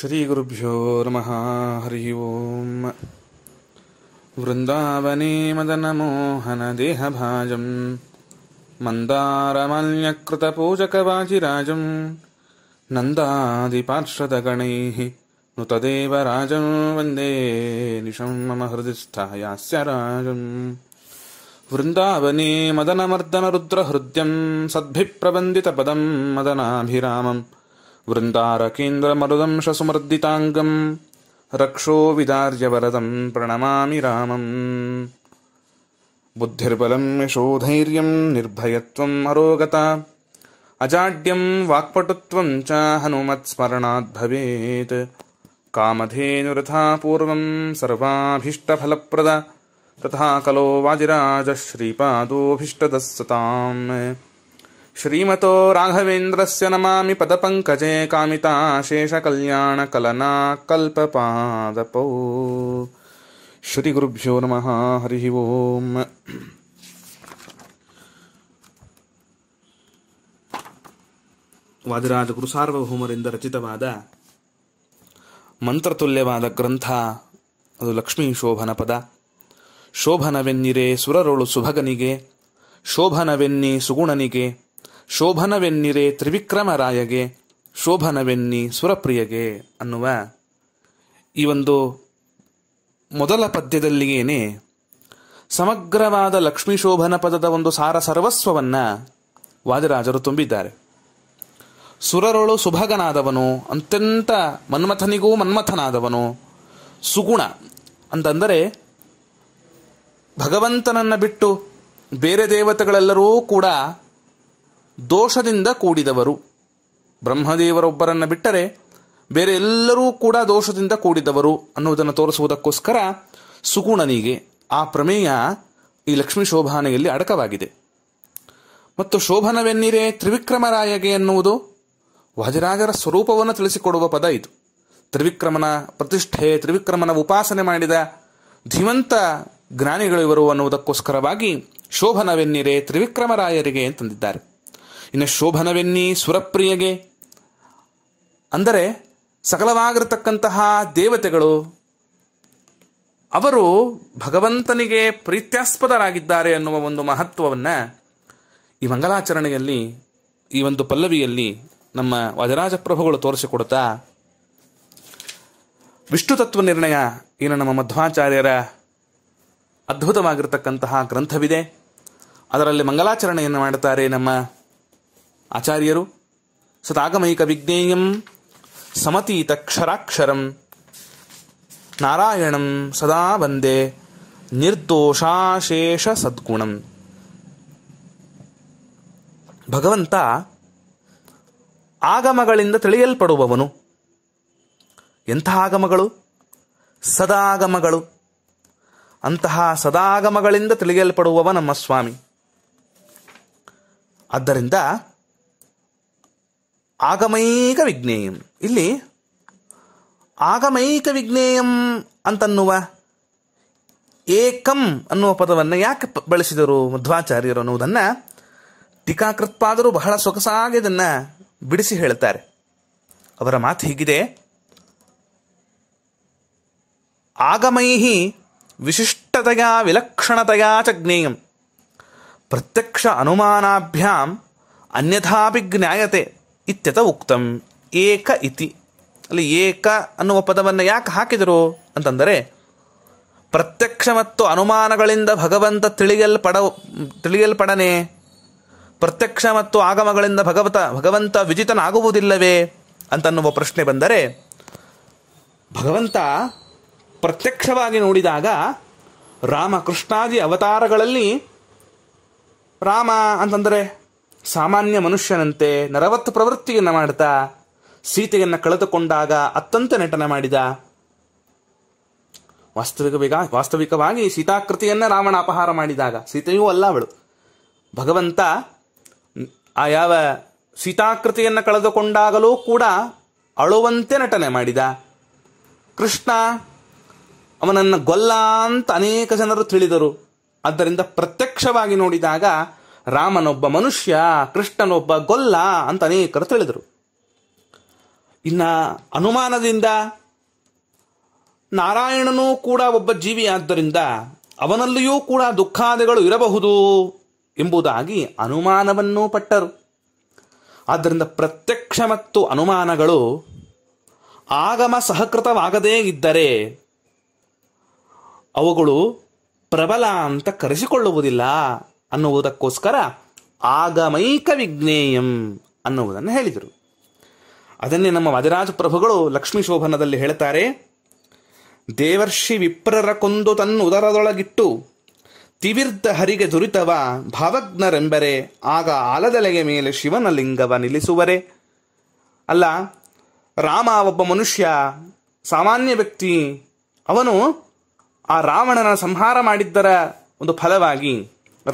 श्रीगुरुभ्यो नमः महा हरि ओम् वृन्दावने मदन मोहनदेहभाजन् मन्दारमल्यकृतपूजकवाचिराजम् वन्दे निशं मम हृदिस्था यास्य राजम् वृन्दावने मदनमर्दनरुद्रहृद्यं सद्भिप्रवन्दितपदं मदनाभिरामम् वृन्दारकेन्द्रमरुदंशसुमर्दिताङ्गम् रक्षो विदार्यवरदम् प्रणमामि रामम् बुद्धिर्बलम् यशोधैर्यम् निर्भयत्वम् अरोगता अजाड्यम् वाक्पटुत्वम् च हनुमत्स्मरणाद्भवेत् कामधेनुरथा पूर्वम् सर्वाभीष्टफलप्रद तथा कलो वाजिराजश्रीपादोऽभीष्टदस्सताम् श्रीमतो राघवेन्द्रस्य नमामि पदपङ्कजे कामिता शेषकल्याणकलना कल्पपादपौ श्रीगुरुभ्यो नमः हरिः ओम् ವಾದಿರಾಜ ಸಾರ್ವಭೌಮರಿಂದ ರಚಿತವಾದ ಮಂತ್ರತುಲ್ಯವಾದ ಗ್ರಂಥ ಅದು ಲಕ್ಷ್ಮೀ ಶೋಭನ ಪದ ಶೋಭನವೆನ್ನಿರೆ ಸುರರೊಳು ಸುಭಗನಿಗೆ ಶೋಭನವೆನ್ನಿ ಸುಗುಣನಿಗೆ ಶೋಭನವೆನ್ನಿರೆ ತ್ರಿವಿಕ್ರಮರಾಯಗೆ ಶೋಭನವೆನ್ನಿ ಸುರಪ್ರಿಯಗೆ ಅನ್ನುವ ಈ ಒಂದು ಮೊದಲ ಪದ್ಯದಲ್ಲಿಯೇನೆ ಸಮಗ್ರವಾದ ಲಕ್ಷ್ಮೀ ಶೋಭನ ಪದದ ಒಂದು ಸಾರ ಸರ್ವಸ್ವವನ್ನು ವಾದಿರಾಜರು ತುಂಬಿದ್ದಾರೆ ಸುರರೊಳು ಸುಭಗನಾದವನು ಅತ್ಯಂತ ಮನ್ಮಥನಿಗೂ ಮನ್ಮಥನಾದವನು ಸುಗುಣ ಅಂತಂದರೆ ಭಗವಂತನನ್ನು ಬಿಟ್ಟು ಬೇರೆ ದೇವತೆಗಳೆಲ್ಲರೂ ಕೂಡ ದೋಷದಿಂದ ಕೂಡಿದವರು ಬ್ರಹ್ಮದೇವರೊಬ್ಬರನ್ನು ಬಿಟ್ಟರೆ ಬೇರೆ ಎಲ್ಲರೂ ಕೂಡ ದೋಷದಿಂದ ಕೂಡಿದವರು ಅನ್ನುವುದನ್ನು ತೋರಿಸುವುದಕ್ಕೋಸ್ಕರ ಸುಗುಣನಿಗೆ ಆ ಪ್ರಮೇಯ ಈ ಲಕ್ಷ್ಮೀ ಶೋಭಾನೆಯಲ್ಲಿ ಅಡಕವಾಗಿದೆ ಮತ್ತು ಶೋಭನವೆನ್ನಿರೆ ತ್ರಿವಿಕ್ರಮರಾಯಗೆ ಎನ್ನುವುದು ವಾಜರಾಜರ ಸ್ವರೂಪವನ್ನು ತಿಳಿಸಿಕೊಡುವ ಪದ ಇದು ತ್ರಿವಿಕ್ರಮನ ಪ್ರತಿಷ್ಠೆ ತ್ರಿವಿಕ್ರಮನ ಉಪಾಸನೆ ಮಾಡಿದ ಧೀಮಂತ ಜ್ಞಾನಿಗಳು ಇವರು ಅನ್ನುವುದಕ್ಕೋಸ್ಕರವಾಗಿ ಶೋಭನವೆನ್ನಿರೆ ತ್ರಿವಿಕ್ರಮರಾಯರಿಗೆ ಅಂತಂದಿದ್ದಾರೆ ಇನ್ನು ಶೋಭನವೆನ್ನಿ ಸುರಪ್ರಿಯಗೆ ಅಂದರೆ ಸಕಲವಾಗಿರತಕ್ಕಂತಹ ದೇವತೆಗಳು ಅವರು ಭಗವಂತನಿಗೆ ಪ್ರೀತ್ಯಾಸ್ಪದರಾಗಿದ್ದಾರೆ ಅನ್ನುವ ಒಂದು ಮಹತ್ವವನ್ನು ಈ ಮಂಗಲಾಚರಣೆಯಲ್ಲಿ ಈ ಒಂದು ಪಲ್ಲವಿಯಲ್ಲಿ ನಮ್ಮ ವಜರಾಜಪ್ರಭುಗಳು ತೋರಿಸಿಕೊಡುತ್ತಾ ವಿಷ್ಣು ತತ್ವ ನಿರ್ಣಯ ಏನು ನಮ್ಮ ಮಧ್ವಾಚಾರ್ಯರ ಅದ್ಭುತವಾಗಿರತಕ್ಕಂತಹ ಗ್ರಂಥವಿದೆ ಅದರಲ್ಲಿ ಮಂಗಲಾಚರಣೆಯನ್ನು ಮಾಡುತ್ತಾರೆ ನಮ್ಮ ಆಚಾರ್ಯರು ಸತಾಗಮೈಕ ವಿಜ್ಞೇಯಂ ಸಮತೀತ ಕ್ಷರಾಕ್ಷರಂ ನಾರಾಯಣಂ ಸದಾ ವಂದೇ ನಿರ್ದೋಷಾಶೇಷ ಸದ್ಗುಣಂ ಭಗವಂತ ಆಗಮಗಳಿಂದ ತಿಳಿಯಲ್ಪಡುವವನು ಎಂಥ ಆಗಮಗಳು ಸದಾಗಮಗಳು ಅಂತಹ ಸದಾಗಮಗಳಿಂದ ತಿಳಿಯಲ್ಪಡುವವ ನಮ್ಮ ಸ್ವಾಮಿ ಆದ್ದರಿಂದ ಆಗಮೈಕ ವಿಜ್ಞೇಯಂ ಇಲ್ಲಿ ಆಗಮೈಕ ವಿಜ್ಞೇಯಂ ಅಂತನ್ನುವ ಏಕಂ ಅನ್ನುವ ಪದವನ್ನು ಯಾಕೆ ಬಳಸಿದರು ಮಧ್ವಾಚಾರ್ಯರು ಅನ್ನುವುದನ್ನು ಟೀಕಾಕೃತ್ಪಾದರೂ ಬಹಳ ಸೊಗಸಾಗಿ ಇದನ್ನು ಬಿಡಿಸಿ ಹೇಳ್ತಾರೆ ಅವರ ಮಾತು ಹೀಗಿದೆ ಆಗಮೈಹಿ ವಿಶಿಷ್ಟತೆಯ ವಿಲಕ್ಷಣತೆಯ ಚ ಜ್ಞೇಯಂ ಪ್ರತ್ಯಕ್ಷ ಅನುಮಾನಾಭ್ಯಾಂ ಅನ್ಯಥಾಪಿ ಜ್ಞಾಯತೆ ಇತ್ಯತ ಉಕ್ತಂ ಏಕ ಇತಿ ಅಲ್ಲಿ ಏಕ ಅನ್ನುವ ಪದವನ್ನು ಯಾಕೆ ಹಾಕಿದರು ಅಂತಂದರೆ ಪ್ರತ್ಯಕ್ಷ ಮತ್ತು ಅನುಮಾನಗಳಿಂದ ಭಗವಂತ ತಿಳಿಯಲ್ಪಡ ತಿಳಿಯಲ್ಪಡನೆ ಪ್ರತ್ಯಕ್ಷ ಮತ್ತು ಆಗಮಗಳಿಂದ ಭಗವತ ಭಗವಂತ ವಿಜಿತನಾಗುವುದಿಲ್ಲವೇ ಅಂತನ್ನುವ ಪ್ರಶ್ನೆ ಬಂದರೆ ಭಗವಂತ ಪ್ರತ್ಯಕ್ಷವಾಗಿ ನೋಡಿದಾಗ ರಾಮ ಕೃಷ್ಣಾದಿ ಅವತಾರಗಳಲ್ಲಿ ರಾಮ ಅಂತಂದರೆ ಸಾಮಾನ್ಯ ಮನುಷ್ಯನಂತೆ ನರವತ್ ಪ್ರವೃತ್ತಿಯನ್ನು ಮಾಡ್ತಾ ಸೀತೆಯನ್ನು ಕಳೆದುಕೊಂಡಾಗ ಅತ್ಯಂತ ನಟನೆ ಮಾಡಿದ ವಾಸ್ತವಿಕ ವಾಸ್ತವಿಕವಾಗಿ ಸೀತಾಕೃತಿಯನ್ನ ರಾವಣ ಅಪಹಾರ ಮಾಡಿದಾಗ ಸೀತೆಯೂ ಅಲ್ಲ ಅವಳು ಭಗವಂತ ಆ ಯಾವ ಸೀತಾಕೃತಿಯನ್ನು ಕಳೆದುಕೊಂಡಾಗಲೂ ಕೂಡ ಅಳುವಂತೆ ನಟನೆ ಮಾಡಿದ ಕೃಷ್ಣ ಅವನನ್ನು ಗೊಲ್ಲ ಅಂತ ಅನೇಕ ಜನರು ತಿಳಿದರು ಆದ್ದರಿಂದ ಪ್ರತ್ಯಕ್ಷವಾಗಿ ನೋಡಿದಾಗ ರಾಮನೊಬ್ಬ ಮನುಷ್ಯ ಕೃಷ್ಣನೊಬ್ಬ ಗೊಲ್ಲ ಅಂತ ಅನೇಕರು ತಿಳಿದರು ಇನ್ನ ಅನುಮಾನದಿಂದ ನಾರಾಯಣನೂ ಕೂಡ ಒಬ್ಬ ಜೀವಿಯಾದ್ದರಿಂದ ಅವನಲ್ಲಿಯೂ ಕೂಡ ದುಃಖಾದಿಗಳು ಇರಬಹುದು ಎಂಬುದಾಗಿ ಅನುಮಾನವನ್ನೂ ಪಟ್ಟರು ಆದ್ದರಿಂದ ಪ್ರತ್ಯಕ್ಷ ಮತ್ತು ಅನುಮಾನಗಳು ಆಗಮ ಸಹಕೃತವಾಗದೇ ಇದ್ದರೆ ಅವುಗಳು ಪ್ರಬಲ ಅಂತ ಕರೆಸಿಕೊಳ್ಳುವುದಿಲ್ಲ ಅನ್ನುವುದಕ್ಕೋಸ್ಕರ ಆಗಮೈಕ ವಿಘ್ನೇಯಂ ಅನ್ನುವುದನ್ನು ಹೇಳಿದರು ಅದನ್ನೇ ನಮ್ಮ ವಜರಾಜ ಪ್ರಭುಗಳು ಲಕ್ಷ್ಮೀ ಶೋಭನದಲ್ಲಿ ಹೇಳ್ತಾರೆ ದೇವರ್ಷಿ ವಿಪ್ರರ ಕೊಂದು ತನ್ನ ಉದರದೊಳಗಿಟ್ಟು ತಿವಿರ್ಧ ಹರಿಗೆ ದುರಿತವ ಭಾವಜ್ಞರೆಂಬರೆ ಆಗ ಆಲದಲೆಗೆ ಮೇಲೆ ಶಿವನ ಲಿಂಗವ ನಿಲ್ಲಿಸುವರೆ ಅಲ್ಲ ರಾಮ ಒಬ್ಬ ಮನುಷ್ಯ ಸಾಮಾನ್ಯ ವ್ಯಕ್ತಿ ಅವನು ಆ ರಾವಣನ ಸಂಹಾರ ಮಾಡಿದ್ದರ ಒಂದು ಫಲವಾಗಿ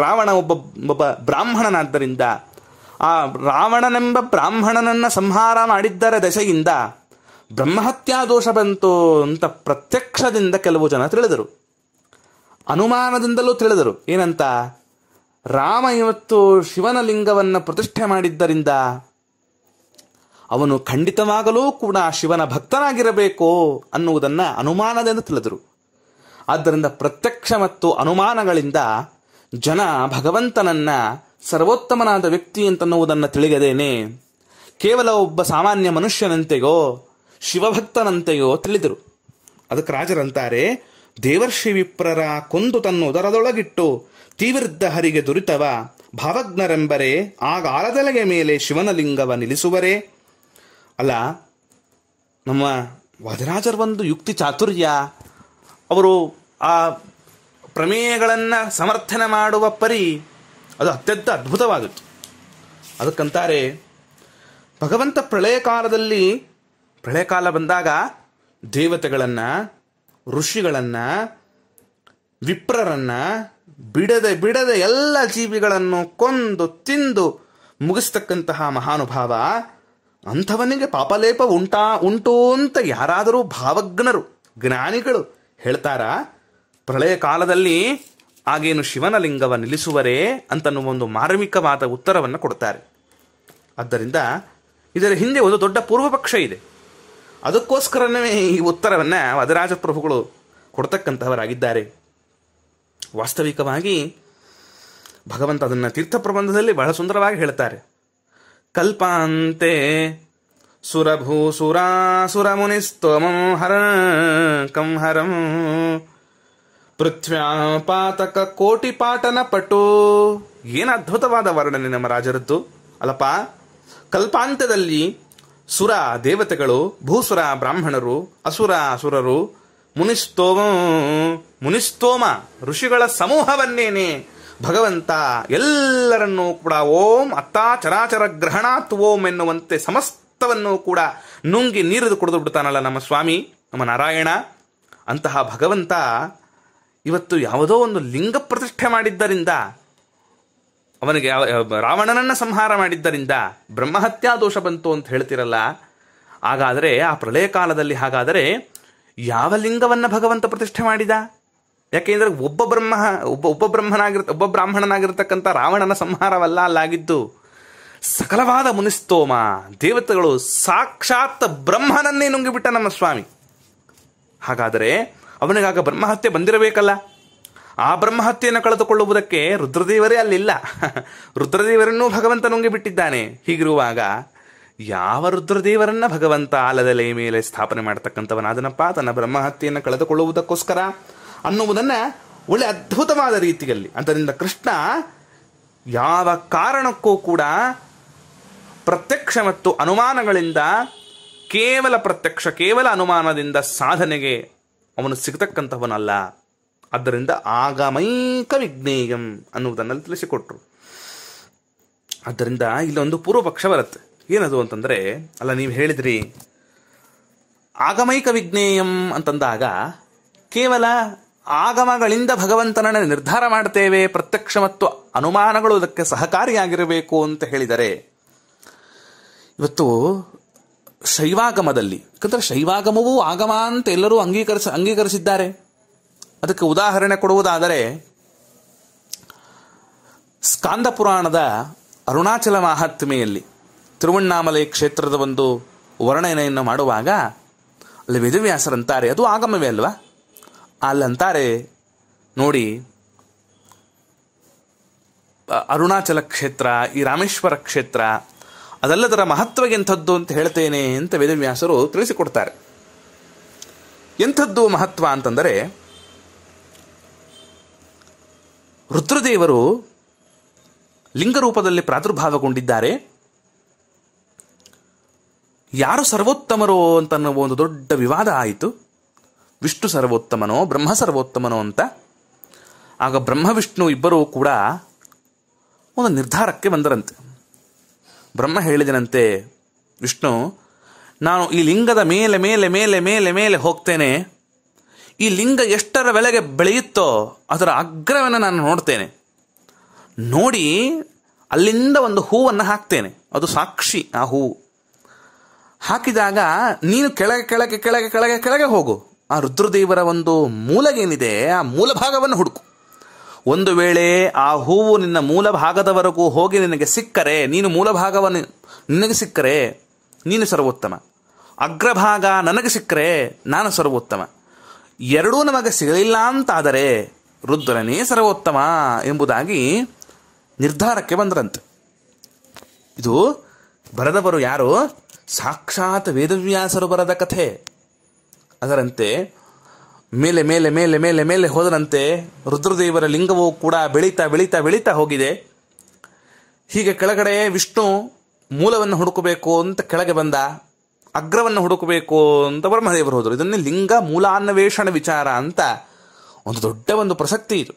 ರಾವಣ ಒಬ್ಬ ಒಬ್ಬ ಬ್ರಾಹ್ಮಣನಾದ್ದರಿಂದ ಆ ರಾವಣನೆಂಬ ಬ್ರಾಹ್ಮಣನನ್ನು ಸಂಹಾರ ಮಾಡಿದ್ದರ ದಶೆಯಿಂದ ಬ್ರಹ್ಮಹತ್ಯಾ ದೋಷ ಬಂತು ಅಂತ ಪ್ರತ್ಯಕ್ಷದಿಂದ ಕೆಲವು ಜನ ತಿಳಿದರು ಅನುಮಾನದಿಂದಲೂ ತಿಳಿದರು ಏನಂತ ರಾಮ ಇವತ್ತು ಶಿವನ ಲಿಂಗವನ್ನು ಪ್ರತಿಷ್ಠೆ ಮಾಡಿದ್ದರಿಂದ ಅವನು ಖಂಡಿತವಾಗಲೂ ಕೂಡ ಶಿವನ ಭಕ್ತನಾಗಿರಬೇಕು ಅನ್ನುವುದನ್ನು ಅನುಮಾನದಿಂದ ತಿಳಿದರು ಆದ್ದರಿಂದ ಪ್ರತ್ಯಕ್ಷ ಮತ್ತು ಅನುಮಾನಗಳಿಂದ ಜನ ಭಗವಂತನನ್ನ ಸರ್ವೋತ್ತಮನಾದ ವ್ಯಕ್ತಿ ಅಂತನ್ನುವುದನ್ನು ತಿಳಿಯದೇನೆ ಕೇವಲ ಒಬ್ಬ ಸಾಮಾನ್ಯ ಮನುಷ್ಯನಂತೆಯೋ ಶಿವಭಕ್ತನಂತೆಯೋ ತಿಳಿದರು ಅದಕ್ಕೆ ರಾಜರಂತಾರೆ ದೇವರ್ಷಿ ವಿಪ್ರರ ಕೊಂದು ತನ್ನು ದರದೊಳಗಿಟ್ಟು ತೀವ್ರದ್ದ ಹರಿಗೆ ದುರಿತವ ಭಾವಜ್ಞರೆಂಬರೆ ಆಗ ಆಲದಲೆಗೆ ಮೇಲೆ ಲಿಂಗವ ನಿಲ್ಲಿಸುವರೇ ಅಲ್ಲ ನಮ್ಮ ವಧರಾಜರ ಒಂದು ಯುಕ್ತಿ ಚಾತುರ್ಯ ಅವರು ಆ ಪ್ರಮೇಯಗಳನ್ನು ಸಮರ್ಥನೆ ಮಾಡುವ ಪರಿ ಅದು ಅತ್ಯಂತ ಅದ್ಭುತವಾದದ್ದು ಅದಕ್ಕಂತಾರೆ ಭಗವಂತ ಪ್ರಳಯ ಕಾಲದಲ್ಲಿ ಪ್ರಳಯ ಕಾಲ ಬಂದಾಗ ದೇವತೆಗಳನ್ನು ಋಷಿಗಳನ್ನು ವಿಪ್ರರನ್ನು ಬಿಡದೆ ಬಿಡದೆ ಎಲ್ಲ ಜೀವಿಗಳನ್ನು ಕೊಂದು ತಿಂದು ಮುಗಿಸ್ತಕ್ಕಂತಹ ಮಹಾನುಭಾವ ಅಂಥವನಿಗೆ ಪಾಪಲೇಪ ಉಂಟಾ ಉಂಟು ಅಂತ ಯಾರಾದರೂ ಭಾವಜ್ಞರು ಜ್ಞಾನಿಗಳು ಹೇಳ್ತಾರಾ ಪ್ರಳಯ ಕಾಲದಲ್ಲಿ ಆಗೇನು ಶಿವನ ಲಿಂಗವ ನಿಲ್ಲಿಸುವರೇ ಅಂತನ್ನುವ ಒಂದು ಮಾರ್ಮಿಕವಾದ ಉತ್ತರವನ್ನು ಕೊಡ್ತಾರೆ ಆದ್ದರಿಂದ ಇದರ ಹಿಂದೆ ಒಂದು ದೊಡ್ಡ ಪೂರ್ವಪಕ್ಷ ಇದೆ ಅದಕ್ಕೋಸ್ಕರನೇ ಈ ಉತ್ತರವನ್ನು ವಧರಾಜಪ್ರಭುಗಳು ಪ್ರಭುಗಳು ಕೊಡ್ತಕ್ಕಂತಹವರಾಗಿದ್ದಾರೆ ವಾಸ್ತವಿಕವಾಗಿ ಭಗವಂತ ಅದನ್ನು ತೀರ್ಥ ಪ್ರಬಂಧದಲ್ಲಿ ಬಹಳ ಸುಂದರವಾಗಿ ಹೇಳ್ತಾರೆ ಕಲ್ಪಾಂತೆ ಸುರಭೂ ಸುರಾಸುರ ಮುನಿಸ್ತೋಮಂ ಹರಂ ಕಂಹರಂ ಪಾತಕ ಕೋಟಿ ಪಾಟನ ಪಟು ಏನ ಅದ್ಭುತವಾದ ವರ್ಣನೆ ನಮ್ಮ ರಾಜರದ್ದು ಅಲ್ಲಪ್ಪ ಕಲ್ಪಾಂತ್ಯದಲ್ಲಿ ಸುರ ದೇವತೆಗಳು ಭೂಸುರ ಬ್ರಾಹ್ಮಣರು ಅಸುರ ಅಸುರರು ಮುನಿಸ್ತೋಮ ಮುನಿಸ್ತೋಮ ಋಷಿಗಳ ಸಮೂಹವನ್ನೇನೆ ಭಗವಂತ ಎಲ್ಲರನ್ನೂ ಕೂಡ ಓಂ ಅತ್ತಾ ಚರಾಚರ ಗ್ರಹಣಾತ್ ಓಂ ಎನ್ನುವಂತೆ ಸಮಸ್ತವನ್ನು ಕೂಡ ನುಂಗಿ ನೀರಿದು ಕುಡಿದು ಬಿಡ್ತಾನಲ್ಲ ನಮ್ಮ ಸ್ವಾಮಿ ನಮ್ಮ ನಾರಾಯಣ ಅಂತಹ ಭಗವಂತ ಇವತ್ತು ಯಾವುದೋ ಒಂದು ಲಿಂಗ ಪ್ರತಿಷ್ಠೆ ಮಾಡಿದ್ದರಿಂದ ಅವನಿಗೆ ರಾವಣನನ್ನು ಸಂಹಾರ ಮಾಡಿದ್ದರಿಂದ ಬ್ರಹ್ಮಹತ್ಯಾ ದೋಷ ಬಂತು ಅಂತ ಹೇಳ್ತಿರಲ್ಲ ಹಾಗಾದರೆ ಆ ಪ್ರಳಯ ಕಾಲದಲ್ಲಿ ಹಾಗಾದರೆ ಯಾವ ಲಿಂಗವನ್ನು ಭಗವಂತ ಪ್ರತಿಷ್ಠೆ ಮಾಡಿದ ಯಾಕೆಂದ್ರೆ ಒಬ್ಬ ಬ್ರಹ್ಮ ಒಬ್ಬ ಒಬ್ಬ ಬ್ರಹ್ಮನಾಗಿರ್ತ ಒಬ್ಬ ಬ್ರಾಹ್ಮಣನಾಗಿರ್ತಕ್ಕಂಥ ರಾವಣನ ಸಂಹಾರವಲ್ಲ ಅಲ್ಲಾಗಿದ್ದು ಸಕಲವಾದ ಮುನಿಸ್ತೋಮ ದೇವತೆಗಳು ಸಾಕ್ಷಾತ್ ಬ್ರಹ್ಮನನ್ನೇ ನುಂಗಿಬಿಟ್ಟ ನಮ್ಮ ಸ್ವಾಮಿ ಹಾಗಾದರೆ ಅವನಿಗಾಗ ಬ್ರಹ್ಮಹತ್ಯೆ ಬಂದಿರಬೇಕಲ್ಲ ಆ ಬ್ರಹ್ಮಹತ್ಯೆಯನ್ನು ಕಳೆದುಕೊಳ್ಳುವುದಕ್ಕೆ ರುದ್ರದೇವರೇ ಅಲ್ಲಿಲ್ಲ ರುದ್ರದೇವರನ್ನೂ ಭಗವಂತ ನುಂಗಿಬಿಟ್ಟಿದ್ದಾನೆ ಹೀಗಿರುವಾಗ ಯಾವ ರುದ್ರದೇವರನ್ನ ಭಗವಂತ ಆಲದಲೆ ಮೇಲೆ ಸ್ಥಾಪನೆ ಮಾಡತಕ್ಕಂಥವನಾದನಪ್ಪ ತನ್ನ ಬ್ರಹ್ಮಹತ್ಯೆಯನ್ನು ಕಳೆದುಕೊಳ್ಳುವುದಕ್ಕೋಸ್ಕರ ಅನ್ನುವುದನ್ನು ಒಳ್ಳೆ ಅದ್ಭುತವಾದ ರೀತಿಯಲ್ಲಿ ಅದರಿಂದ ಕೃಷ್ಣ ಯಾವ ಕಾರಣಕ್ಕೂ ಕೂಡ ಪ್ರತ್ಯಕ್ಷ ಮತ್ತು ಅನುಮಾನಗಳಿಂದ ಕೇವಲ ಪ್ರತ್ಯಕ್ಷ ಕೇವಲ ಅನುಮಾನದಿಂದ ಸಾಧನೆಗೆ ಅವನು ಸಿಗತಕ್ಕಂಥವನಲ್ಲ ಆದ್ದರಿಂದ ಆಗಮೈಕ ವಿಜ್ಞೇಯಂ ಅನ್ನುವುದನ್ನೆಲ್ಲ ತಿಳಿಸಿಕೊಟ್ರು ಆದ್ದರಿಂದ ಇಲ್ಲೊಂದು ಪೂರ್ವಪಕ್ಷ ಬರುತ್ತೆ ಏನದು ಅಂತಂದರೆ ಅಲ್ಲ ನೀವು ಹೇಳಿದ್ರಿ ಆಗಮೈಕ ವಿಜ್ಞೇಯಂ ಅಂತಂದಾಗ ಕೇವಲ ಆಗಮಗಳಿಂದ ಭಗವಂತನನ್ನು ನಿರ್ಧಾರ ಮಾಡ್ತೇವೆ ಪ್ರತ್ಯಕ್ಷ ಮತ್ತು ಅನುಮಾನಗಳು ಅದಕ್ಕೆ ಸಹಕಾರಿಯಾಗಿರಬೇಕು ಅಂತ ಹೇಳಿದರೆ ಇವತ್ತು ಶೈವಾಗಮದಲ್ಲಿ ಯಾಕಂದರೆ ಶೈವಾಗಮವೂ ಆಗಮ ಅಂತ ಎಲ್ಲರೂ ಅಂಗೀಕರಿಸ ಅಂಗೀಕರಿಸಿದ್ದಾರೆ ಅದಕ್ಕೆ ಉದಾಹರಣೆ ಕೊಡುವುದಾದರೆ ಸ್ಕಾಂದ ಪುರಾಣದ ಅರುಣಾಚಲ ಮಾಹಾತ್ಮೆಯಲ್ಲಿ ತಿರುವಣ್ಣಾಮಲೆ ಕ್ಷೇತ್ರದ ಒಂದು ವರ್ಣನೆಯನ್ನು ಮಾಡುವಾಗ ಅಲ್ಲಿ ವೇದವ್ಯಾಸರಂತಾರೆ ಅದು ಆಗಮವೇ ಅಲ್ವಾ ಅಲ್ಲಂತಾರೆ ನೋಡಿ ಅರುಣಾಚಲ ಕ್ಷೇತ್ರ ಈ ರಾಮೇಶ್ವರ ಕ್ಷೇತ್ರ ಅದಲ್ಲದರ ಮಹತ್ವಗೆಂಥದ್ದು ಅಂತ ಹೇಳ್ತೇನೆ ಅಂತ ವೇದವ್ಯಾಸರು ತಿಳಿಸಿಕೊಡ್ತಾರೆ ಎಂಥದ್ದು ಮಹತ್ವ ಅಂತಂದರೆ ರುದ್ರದೇವರು ಲಿಂಗರೂಪದಲ್ಲಿ ಪ್ರಾದುರ್ಭಾವಗೊಂಡಿದ್ದಾರೆ ಯಾರು ಸರ್ವೋತ್ತಮರೋ ಅಂತನ್ನುವ ಒಂದು ದೊಡ್ಡ ವಿವಾದ ಆಯಿತು ವಿಷ್ಣು ಸರ್ವೋತ್ತಮನೋ ಬ್ರಹ್ಮ ಸರ್ವೋತ್ತಮನೋ ಅಂತ ಆಗ ಬ್ರಹ್ಮ ವಿಷ್ಣು ಇಬ್ಬರೂ ಕೂಡ ಒಂದು ನಿರ್ಧಾರಕ್ಕೆ ಬಂದರಂತೆ ಬ್ರಹ್ಮ ಹೇಳಿದನಂತೆ ವಿಷ್ಣು ನಾನು ಈ ಲಿಂಗದ ಮೇಲೆ ಮೇಲೆ ಮೇಲೆ ಮೇಲೆ ಮೇಲೆ ಹೋಗ್ತೇನೆ ಈ ಲಿಂಗ ಎಷ್ಟರ ಬೆಲೆಗೆ ಬೆಳೆಯುತ್ತೋ ಅದರ ಅಗ್ರವನ್ನು ನಾನು ನೋಡ್ತೇನೆ ನೋಡಿ ಅಲ್ಲಿಂದ ಒಂದು ಹೂವನ್ನು ಹಾಕ್ತೇನೆ ಅದು ಸಾಕ್ಷಿ ಆ ಹೂವು ಹಾಕಿದಾಗ ನೀನು ಕೆಳಗೆ ಕೆಳಗೆ ಕೆಳಗೆ ಕೆಳಗೆ ಕೆಳಗೆ ಹೋಗು ಆ ರುದ್ರದೇವರ ಒಂದು ಮೂಲಗೇನಿದೆ ಆ ಮೂಲಭಾಗವನ್ನು ಹುಡುಕು ಒಂದು ವೇಳೆ ಆ ಹೂವು ನಿನ್ನ ಮೂಲ ಭಾಗದವರೆಗೂ ಹೋಗಿ ನಿನಗೆ ಸಿಕ್ಕರೆ ನೀನು ಮೂಲ ಭಾಗವನ್ನು ನಿನಗೆ ಸಿಕ್ಕರೆ ನೀನು ಸರ್ವೋತ್ತಮ ಅಗ್ರಭಾಗ ನನಗೆ ಸಿಕ್ಕರೆ ನಾನು ಸರ್ವೋತ್ತಮ ಎರಡೂ ನಮಗೆ ಸಿಗಲಿಲ್ಲ ಅಂತಾದರೆ ರುದ್ರನೇ ಸರ್ವೋತ್ತಮ ಎಂಬುದಾಗಿ ನಿರ್ಧಾರಕ್ಕೆ ಬಂದರಂತೆ ಇದು ಬರದವರು ಯಾರು ಸಾಕ್ಷಾತ್ ವೇದವ್ಯಾಸರು ಬರದ ಕಥೆ ಅದರಂತೆ ಮೇಲೆ ಮೇಲೆ ಮೇಲೆ ಮೇಲೆ ಮೇಲೆ ಹೋದರಂತೆ ರುದ್ರದೇವರ ಲಿಂಗವು ಕೂಡ ಬೆಳೀತಾ ಬೆಳೀತಾ ಬೆಳೀತಾ ಹೋಗಿದೆ ಹೀಗೆ ಕೆಳಗಡೆ ವಿಷ್ಣು ಮೂಲವನ್ನು ಹುಡುಕಬೇಕು ಅಂತ ಕೆಳಗೆ ಬಂದ ಅಗ್ರವನ್ನು ಹುಡುಕಬೇಕು ಅಂತ ಬ್ರಹ್ಮದೇವರು ಹೋದರು ಇದನ್ನೇ ಲಿಂಗ ಮೂಲಾನ್ವೇಷಣ ವಿಚಾರ ಅಂತ ಒಂದು ದೊಡ್ಡ ಒಂದು ಪ್ರಸಕ್ತಿ ಇದು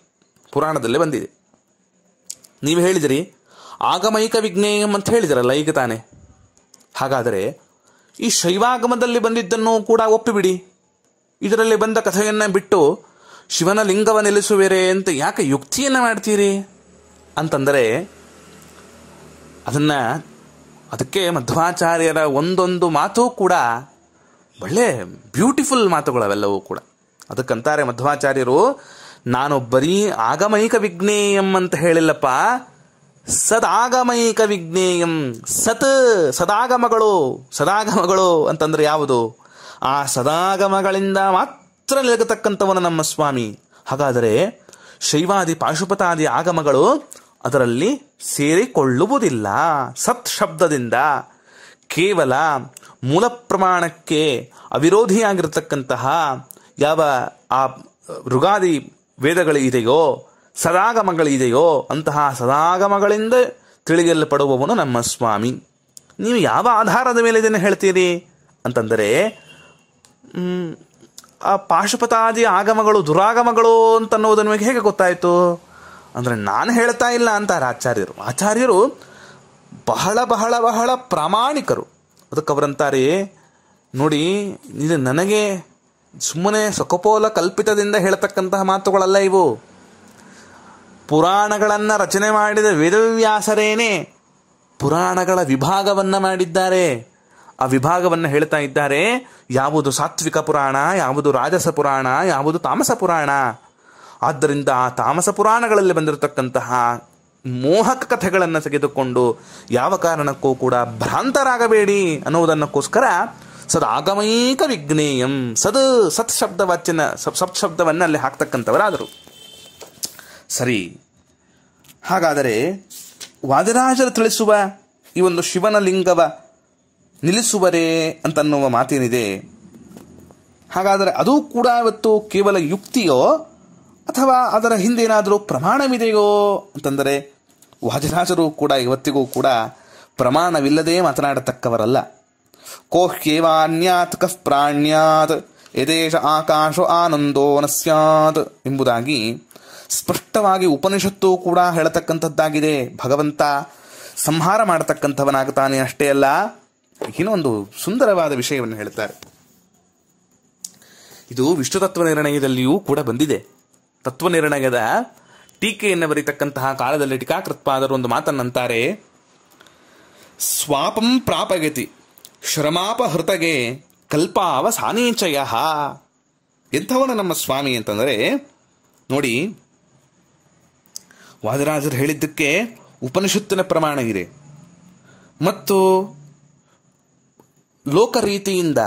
ಪುರಾಣದಲ್ಲೇ ಬಂದಿದೆ ನೀವು ಹೇಳಿದಿರಿ ಆಗಮೈಕ ವಿಜ್ಞೇಯಂ ಅಂತ ಹೇಳಿದಿರಲ್ಲ ಈಗ ತಾನೆ ಹಾಗಾದರೆ ಈ ಶೈವಾಗಮದಲ್ಲಿ ಬಂದಿದ್ದನ್ನು ಕೂಡ ಒಪ್ಪಿಬಿಡಿ ಇದರಲ್ಲಿ ಬಂದ ಕಥೆಯನ್ನು ಬಿಟ್ಟು ಶಿವನ ಲಿಂಗವ ನೆಲೆಸುವಿರೇ ಅಂತ ಯಾಕೆ ಯುಕ್ತಿಯನ್ನು ಮಾಡ್ತೀರಿ ಅಂತಂದರೆ ಅದನ್ನು ಅದಕ್ಕೆ ಮಧ್ವಾಚಾರ್ಯರ ಒಂದೊಂದು ಮಾತು ಕೂಡ ಒಳ್ಳೆ ಬ್ಯೂಟಿಫುಲ್ ಮಾತುಗಳವೆಲ್ಲವೂ ಕೂಡ ಅದಕ್ಕಂತಾರೆ ಮಧ್ವಾಚಾರ್ಯರು ನಾನು ಬರೀ ಆಗಮೈಕ ವಿಜ್ಞೇಯಂ ಅಂತ ಹೇಳಿಲ್ಲಪ್ಪ ಸದಾಗಮೈಕ ವಿಜ್ಞೇಯಂ ಸತ್ ಸದಾಗಮಗಳು ಸದಾಗಮಗಳು ಅಂತಂದ್ರೆ ಯಾವುದು ಆ ಸದಾಗಮಗಳಿಂದ ಮಾತ್ರ ನಿಲಗತಕ್ಕಂಥವನು ನಮ್ಮ ಸ್ವಾಮಿ ಹಾಗಾದರೆ ಶೈವಾದಿ ಪಾಶುಪತಾದಿ ಆಗಮಗಳು ಅದರಲ್ಲಿ ಸೇರಿಕೊಳ್ಳುವುದಿಲ್ಲ ಸತ್ ಶಬ್ದದಿಂದ ಕೇವಲ ಮೂಲ ಪ್ರಮಾಣಕ್ಕೆ ಅವಿರೋಧಿಯಾಗಿರತಕ್ಕಂತಹ ಯಾವ ಆ ಋಗಾದಿ ವೇದಗಳಿದೆಯೋ ಸದಾಗಮಗಳಿದೆಯೋ ಅಂತಹ ಸದಾಗಮಗಳಿಂದ ತಿಳಿಯಲ್ಪಡುವವನು ನಮ್ಮ ಸ್ವಾಮಿ ನೀವು ಯಾವ ಆಧಾರದ ಮೇಲೆ ಇದನ್ನು ಹೇಳ್ತೀರಿ ಅಂತಂದರೆ ಆ ಪಾಶುಪತಾದಿ ಆಗಮಗಳು ದುರಾಗಮಗಳು ಅಂತನ್ನುವುದು ನಿಮಗೆ ಹೇಗೆ ಗೊತ್ತಾಯಿತು ಅಂದರೆ ನಾನು ಹೇಳ್ತಾ ಇಲ್ಲ ಅಂತಾರೆ ಆಚಾರ್ಯರು ಆಚಾರ್ಯರು ಬಹಳ ಬಹಳ ಬಹಳ ಪ್ರಾಮಾಣಿಕರು ಅದಕ್ಕೆ ಅವರಂತಾರೆ ನೋಡಿ ಇದು ನನಗೆ ಸುಮ್ಮನೆ ಸೊಕಪೋಲ ಕಲ್ಪಿತದಿಂದ ಹೇಳ್ತಕ್ಕಂತಹ ಮಾತುಗಳಲ್ಲ ಇವು ಪುರಾಣಗಳನ್ನು ರಚನೆ ಮಾಡಿದ ವೇದವ್ಯಾಸರೇನೆ ಪುರಾಣಗಳ ವಿಭಾಗವನ್ನು ಮಾಡಿದ್ದಾರೆ ಆ ವಿಭಾಗವನ್ನು ಹೇಳ್ತಾ ಇದ್ದಾರೆ ಯಾವುದು ಸಾತ್ವಿಕ ಪುರಾಣ ಯಾವುದು ರಾಜಸ ಪುರಾಣ ಯಾವುದು ತಾಮಸ ಪುರಾಣ ಆದ್ದರಿಂದ ಆ ತಾಮಸ ಪುರಾಣಗಳಲ್ಲಿ ಬಂದಿರತಕ್ಕಂತಹ ಮೋಹಕ ಕಥೆಗಳನ್ನು ತೆಗೆದುಕೊಂಡು ಯಾವ ಕಾರಣಕ್ಕೂ ಕೂಡ ಭ್ರಾಂತರಾಗಬೇಡಿ ಅನ್ನುವುದನ್ನಕ್ಕೋಸ್ಕರ ಆಗಮೈಕ ವಿಘ್ನೇಯಂ ಸದ್ ಸತ್ ಶಬ್ದ ವಚನ ಸತ್ ಶಬ್ದವನ್ನ ಅಲ್ಲಿ ಹಾಕ್ತಕ್ಕಂಥವರಾದರು ಸರಿ ಹಾಗಾದರೆ ವಾದಿರಾಜರು ತಿಳಿಸುವ ಈ ಒಂದು ಶಿವನ ಲಿಂಗವ ನಿಲ್ಲಿಸುವರೇ ಅಂತನ್ನುವ ಮಾತೇನಿದೆ ಹಾಗಾದರೆ ಅದು ಕೂಡ ಇವತ್ತು ಕೇವಲ ಯುಕ್ತಿಯೋ ಅಥವಾ ಅದರ ಹಿಂದೇನಾದರೂ ಪ್ರಮಾಣವಿದೆಯೋ ಅಂತಂದರೆ ವಾಜರಾಜರು ಕೂಡ ಇವತ್ತಿಗೂ ಕೂಡ ಪ್ರಮಾಣವಿಲ್ಲದೆ ಮಾತನಾಡತಕ್ಕವರಲ್ಲ ಕೋಹ್ಯೇವಾನ್ಯಾತ್ ಕಃ ಪ್ರಾಣ್ಯಾತ್ ಯದೇಶ ಆಕಾಶ ಆನಂದೋ ನ ಎಂಬುದಾಗಿ ಸ್ಪಷ್ಟವಾಗಿ ಉಪನಿಷತ್ತು ಕೂಡ ಹೇಳತಕ್ಕಂಥದ್ದಾಗಿದೆ ಭಗವಂತ ಸಂಹಾರ ಮಾಡತಕ್ಕಂಥವನಾಗುತ್ತಾನೆ ಅಷ್ಟೇ ಅಲ್ಲ ಇನ್ನೊಂದು ಸುಂದರವಾದ ವಿಷಯವನ್ನು ಹೇಳ್ತಾರೆ ಇದು ವಿಷ್ಣು ತತ್ವ ನಿರ್ಣಯದಲ್ಲಿಯೂ ಕೂಡ ಬಂದಿದೆ ತತ್ವ ನಿರ್ಣಯದ ಟೀಕೆಯನ್ನು ಬರೀತಕ್ಕಂತಹ ಕಾಲದಲ್ಲಿ ಟೀಕಾಕೃತ್ಪಾದರು ಒಂದು ಮಾತನ್ನಂತಾರೆ ಸ್ವಾಪಂ ಪ್ರಾಪಗತಿ ಶ್ರಮಾಪಹೃತಗೆ ಕಲ್ಪಾವ ಸಾನೇಚಯ ಎಂಥವನ ನಮ್ಮ ಸ್ವಾಮಿ ಅಂತಂದರೆ ನೋಡಿ ವಾದರಾಜರು ಹೇಳಿದ್ದಕ್ಕೆ ಉಪನಿಷತ್ತಿನ ಪ್ರಮಾಣ ಇದೆ ಮತ್ತು ಲೋಕ ರೀತಿಯಿಂದ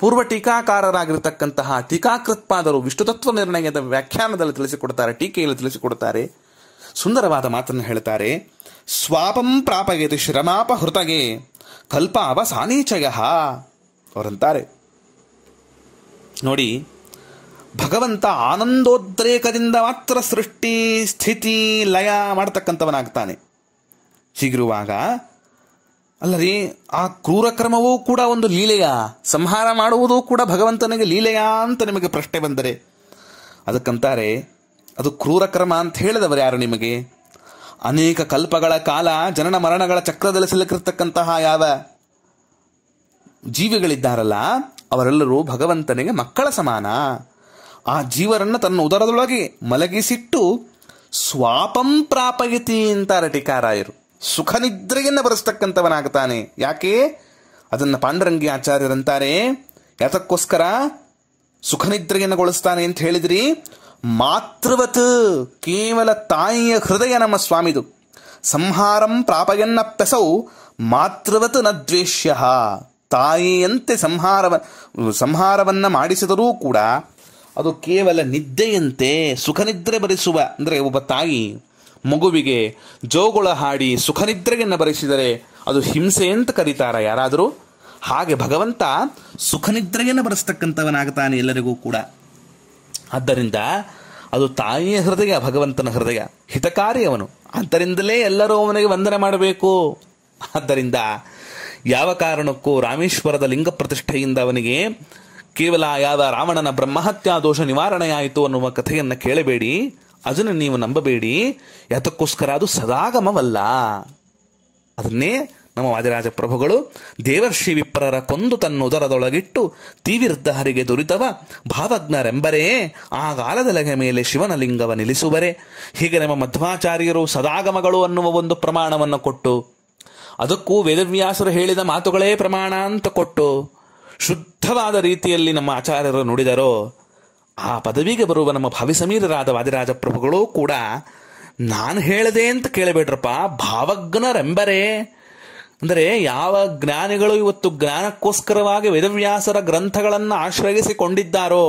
ಪೂರ್ವ ಟೀಕಾಕಾರರಾಗಿರ್ತಕ್ಕಂತಹ ಟೀಕಾಕೃತ್ಪಾದರು ತತ್ವ ನಿರ್ಣಯದ ವ್ಯಾಖ್ಯಾನದಲ್ಲಿ ತಿಳಿಸಿಕೊಡ್ತಾರೆ ಟೀಕೆಯಲ್ಲಿ ತಿಳಿಸಿಕೊಡ್ತಾರೆ ಸುಂದರವಾದ ಮಾತನ್ನು ಹೇಳ್ತಾರೆ ಸ್ವಾಪಂ ಪ್ರಾಪಯತಿ ಶ್ರಮಾಪ ಹೃತಗೆ ಕಲ್ಪಾವ ಸಾನೀಚಯ ಅವರಂತಾರೆ ನೋಡಿ ಭಗವಂತ ಆನಂದೋದ್ರೇಕದಿಂದ ಮಾತ್ರ ಸೃಷ್ಟಿ ಸ್ಥಿತಿ ಲಯ ಮಾಡತಕ್ಕಂಥವನಾಗ್ತಾನೆ ಹೀಗಿರುವಾಗ ಅಲ್ಲರಿ ಆ ಕ್ರೂರ ಕ್ರಮವೂ ಕೂಡ ಒಂದು ಲೀಲೆಯ ಸಂಹಾರ ಮಾಡುವುದೂ ಕೂಡ ಭಗವಂತನಿಗೆ ಲೀಲೆಯ ಅಂತ ನಿಮಗೆ ಪ್ರಶ್ನೆ ಬಂದರೆ ಅದಕ್ಕಂತಾರೆ ಅದು ಕ್ರೂರ ಕ್ರಮ ಅಂತ ಹೇಳಿದವರು ಯಾರು ನಿಮಗೆ ಅನೇಕ ಕಲ್ಪಗಳ ಕಾಲ ಜನನ ಮರಣಗಳ ಚಕ್ರದಲ್ಲಿ ಸಿಲುಕಿರ್ತಕ್ಕಂತಹ ಯಾವ ಜೀವಿಗಳಿದ್ದಾರಲ್ಲ ಅವರೆಲ್ಲರೂ ಭಗವಂತನಿಗೆ ಮಕ್ಕಳ ಸಮಾನ ಆ ಜೀವರನ್ನು ತನ್ನ ಉದರದೊಳಗೆ ಮಲಗಿಸಿಟ್ಟು ಸ್ವಾಪಂ ಪ್ರಾಪಯತಿ ಅಂತಾರೆ ಟೀಕಾರಾಯರು ಸುಖನಿದ್ರೆಯನ್ನು ಬರೆಸ್ತಕ್ಕಂಥವನಾಗ್ತಾನೆ ಯಾಕೆ ಅದನ್ನು ಪಾಂಡುರಂಗಿ ಆಚಾರ್ಯರಂತಾರೆ ಯಾತಕ್ಕೋಸ್ಕರ ಸುಖನಿದ್ರೆಯನ್ನು ಗೊಳಿಸ್ತಾನೆ ಅಂತ ಹೇಳಿದ್ರಿ ಮಾತೃವತ್ ಕೇವಲ ತಾಯಿಯ ಹೃದಯ ನಮ್ಮ ಸ್ವಾಮಿದು ಸಂಹಾರಂ ಪ್ರಾಪಯನ್ನ ಪೆಸೌ ಮಾತೃವತ್ ನ ದ್ವೇಷ್ಯ ತಾಯಿಯಂತೆ ಸಂಹಾರವ ಸಂಹಾರವನ್ನ ಮಾಡಿಸಿದರೂ ಕೂಡ ಅದು ಕೇವಲ ನಿದ್ದೆಯಂತೆ ಸುಖನಿದ್ರೆ ಬರಿಸುವ ಅಂದರೆ ಒಬ್ಬ ತಾಯಿ ಮಗುವಿಗೆ ಜೋಗುಳ ಹಾಡಿ ಸುಖನಿದ್ರೆಯನ್ನು ಬರೆಸಿದರೆ ಅದು ಹಿಂಸೆ ಅಂತ ಕರೀತಾರ ಯಾರಾದರೂ ಹಾಗೆ ಭಗವಂತ ಸುಖನಿದ್ರೆಯನ್ನು ಬರೆಸ್ತಕ್ಕಂಥವನಾಗ್ತಾನೆ ಎಲ್ಲರಿಗೂ ಕೂಡ ಆದ್ದರಿಂದ ಅದು ತಾಯಿಯ ಹೃದಯ ಭಗವಂತನ ಹೃದಯ ಹಿತಕಾರಿ ಅವನು ಆದ್ದರಿಂದಲೇ ಎಲ್ಲರೂ ಅವನಿಗೆ ವಂದನೆ ಮಾಡಬೇಕು ಆದ್ದರಿಂದ ಯಾವ ಕಾರಣಕ್ಕೂ ರಾಮೇಶ್ವರದ ಲಿಂಗ ಪ್ರತಿಷ್ಠೆಯಿಂದ ಅವನಿಗೆ ಕೇವಲ ಯಾವ ರಾವಣನ ಬ್ರಹ್ಮಹತ್ಯಾ ದೋಷ ನಿವಾರಣೆಯಾಯಿತು ಅನ್ನುವ ಕಥೆಯನ್ನು ಕೇಳಬೇಡಿ ಅದನ್ನು ನೀವು ನಂಬಬೇಡಿ ಯಾತಕ್ಕೋಸ್ಕರ ಅದು ಸದಾಗಮವಲ್ಲ ಅದನ್ನೇ ನಮ್ಮ ವಾದಿರಾಜ ಪ್ರಭುಗಳು ದೇವರ್ಷಿ ವಿಪ್ರರ ಕೊಂದು ತನ್ನ ಉದರದೊಳಗಿಟ್ಟು ತೀವಿರ್ಧ ಹರಿಗೆ ದುರಿತವ ಭಾವಜ್ಞರೆಂಬರೇ ಆ ಲಗೆ ಮೇಲೆ ಶಿವನ ಲಿಂಗವ ನಿಲ್ಲಿಸುವರೆ ಹೀಗೆ ನಮ್ಮ ಮಧ್ವಾಚಾರ್ಯರು ಸದಾಗಮಗಳು ಅನ್ನುವ ಒಂದು ಪ್ರಮಾಣವನ್ನು ಕೊಟ್ಟು ಅದಕ್ಕೂ ವೇದವ್ಯಾಸರು ಹೇಳಿದ ಮಾತುಗಳೇ ಪ್ರಮಾಣ ಅಂತ ಕೊಟ್ಟು ಶುದ್ಧವಾದ ರೀತಿಯಲ್ಲಿ ನಮ್ಮ ಆಚಾರ್ಯರು ನುಡಿದರೋ ಆ ಪದವಿಗೆ ಬರುವ ನಮ್ಮ ಸಮೀರರಾದ ವಾದಿರಾಜ ಪ್ರಭುಗಳು ಕೂಡ ನಾನು ಹೇಳದೆ ಅಂತ ಕೇಳಬೇಡ್ರಪ್ಪ ಭಾವಜ್ಞರೆಂಬರೇ ಅಂದರೆ ಯಾವ ಜ್ಞಾನಿಗಳು ಇವತ್ತು ಜ್ಞಾನಕ್ಕೋಸ್ಕರವಾಗಿ ವೇದವ್ಯಾಸರ ಗ್ರಂಥಗಳನ್ನು ಆಶ್ರಯಿಸಿಕೊಂಡಿದ್ದಾರೋ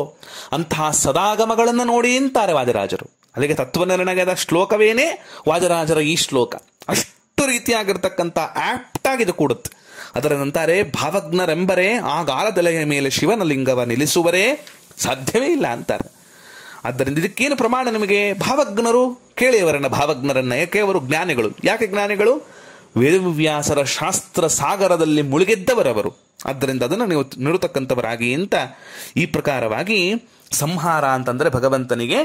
ಅಂತಹ ಸದಾಗಮಗಳನ್ನು ನೋಡಿ ಅಂತಾರೆ ವಾದಿರಾಜರು ಅಲ್ಲಿಗೆ ತತ್ವನಿರ್ಣಯದ ಶ್ಲೋಕವೇನೇ ವಾದಿರಾಜರ ಈ ಶ್ಲೋಕ ಅಷ್ಟು ರೀತಿಯಾಗಿರ್ತಕ್ಕಂಥ ಆಪ್ಟ್ ಆಗಿದೆ ಕೂಡುತ್ತೆ ಅದರ ನಂತರ ಭಾವಜ್ಞರೆಂಬರೇ ಆ ಗಾಲದಲೆಯ ಮೇಲೆ ಶಿವನ ಲಿಂಗವ ನಿಲ್ಲಿಸುವರೇ ಸಾಧ್ಯವೇ ಇಲ್ಲ ಅಂತಾರೆ ಆದ್ದರಿಂದ ಇದಕ್ಕೇನು ಪ್ರಮಾಣ ನಿಮಗೆ ಭಾವಜ್ಞರು ಕೇಳಿಯವರನ್ನ ಭಾವಜ್ಞರನ್ನ ಯಾಕೆ ಅವರು ಜ್ಞಾನಿಗಳು ಯಾಕೆ ಜ್ಞಾನಿಗಳು ವೇದವ್ಯಾಸರ ಶಾಸ್ತ್ರ ಸಾಗರದಲ್ಲಿ ಮುಳುಗೆದ್ದವರವರು ಆದ್ದರಿಂದ ಅದನ್ನು ನೀವು ನೀಡತಕ್ಕಂಥವರಾಗಿ ಅಂತ ಈ ಪ್ರಕಾರವಾಗಿ ಸಂಹಾರ ಅಂತಂದರೆ ಭಗವಂತನಿಗೆ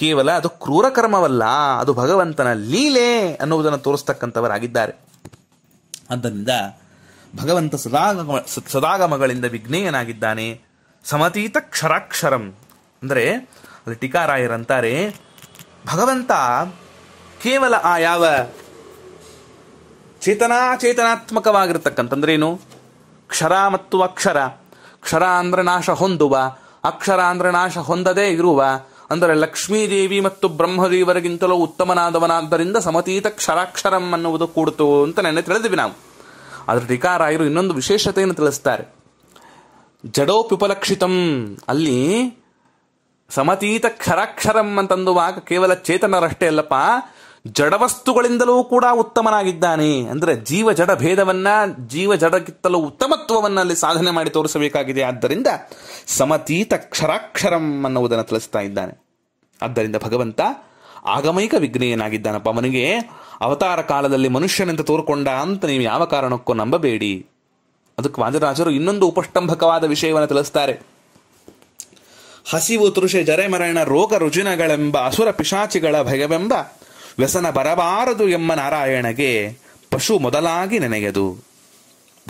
ಕೇವಲ ಅದು ಕ್ರೂರ ಕರ್ಮವಲ್ಲ ಅದು ಭಗವಂತನ ಲೀಲೆ ಅನ್ನುವುದನ್ನು ತೋರಿಸ್ತಕ್ಕಂಥವರಾಗಿದ್ದಾರೆ ಆದ್ದರಿಂದ ಭಗವಂತ ಸದಾಗಮ ಸದಾಗಮಗಳಿಂದ ವಿಘ್ನೇಯನಾಗಿದ್ದಾನೆ ಸಮತೀತ ಕ್ಷರಾಕ್ಷರಂ ಅಂದರೆ ಅಲ್ಲಿ ಟೀಕಾರಾಯರಂತಾರೆ ಭಗವಂತ ಕೇವಲ ಆ ಯಾವ ಚೇತನಾಚೇತನಾತ್ಮಕವಾಗಿರ್ತಕ್ಕಂಥಂದ್ರೆ ಏನು ಕ್ಷರ ಮತ್ತು ಅಕ್ಷರ ಕ್ಷರ ಅಂದರೆ ನಾಶ ಹೊಂದುವ ಅಕ್ಷರ ಅಂದರೆ ನಾಶ ಹೊಂದದೇ ಇರುವ ಅಂದರೆ ಲಕ್ಷ್ಮೀದೇವಿ ಮತ್ತು ಬ್ರಹ್ಮದೇವರಿಗಿಂತಲೂ ಉತ್ತಮನಾದವನಾದ್ದರಿಂದ ಸಮತೀತ ಕ್ಷರಾಕ್ಷರಂ ಅನ್ನುವುದು ಕೂಡಿತು ಅಂತ ನೆನ್ನೆ ತಿಳಿದ್ವಿ ನಾವು ಆದರೆ ಟೀಕಾರಾಯರು ಇನ್ನೊಂದು ವಿಶೇಷತೆಯನ್ನು ತಿಳಿಸ್ತಾರೆ ಜಡೋಪ್ಯುಪಲಕ್ಷಿತಂ ಅಲ್ಲಿ ಸಮತೀತ ಕ್ಷರಾಕ್ಷರಂ ಅಂತಂದುವಾಗ ಕೇವಲ ಚೇತನರಷ್ಟೇ ಅಲ್ಲಪ್ಪ ಜಡವಸ್ತುಗಳಿಂದಲೂ ಕೂಡ ಉತ್ತಮನಾಗಿದ್ದಾನೆ ಅಂದ್ರೆ ಜೀವ ಜಡ ಭೇದವನ್ನ ಜೀವ ಜಡಕ್ಕಿತ್ತಲೂ ಉತ್ತಮತ್ವವನ್ನ ಅಲ್ಲಿ ಸಾಧನೆ ಮಾಡಿ ತೋರಿಸಬೇಕಾಗಿದೆ ಆದ್ದರಿಂದ ಸಮತೀತ ಕ್ಷರಾಕ್ಷರಂ ಅನ್ನುವುದನ್ನು ತಿಳಿಸ್ತಾ ಇದ್ದಾನೆ ಆದ್ದರಿಂದ ಭಗವಂತ ಆಗಮೈಕ ವಿಘ್ನೇಯನಾಗಿದ್ದಾನಪ್ಪ ಅವನಿಗೆ ಅವತಾರ ಕಾಲದಲ್ಲಿ ಮನುಷ್ಯನಂತೆ ತೋರ್ಕೊಂಡ ಅಂತ ನೀವು ಯಾವ ಕಾರಣಕ್ಕೂ ನಂಬಬೇಡಿ ಅದಕ್ಕೆ ವಾದರಾಜರು ಇನ್ನೊಂದು ಉಪಷ್ಟಂಭಕವಾದ ವಿಷಯವನ್ನು ತಿಳಿಸ್ತಾರೆ ಹಸಿವು ತೃಷೆ ಜರೆಮರಣ ರೋಗ ರುಜಿನಗಳೆಂಬ ಅಸುರ ಪಿಶಾಚಿಗಳ ಭಯವೆಂಬ ವ್ಯಸನ ಬರಬಾರದು ಎಂಬ ನಾರಾಯಣಗೆ ಪಶು ಮೊದಲಾಗಿ ನೆನೆಯದು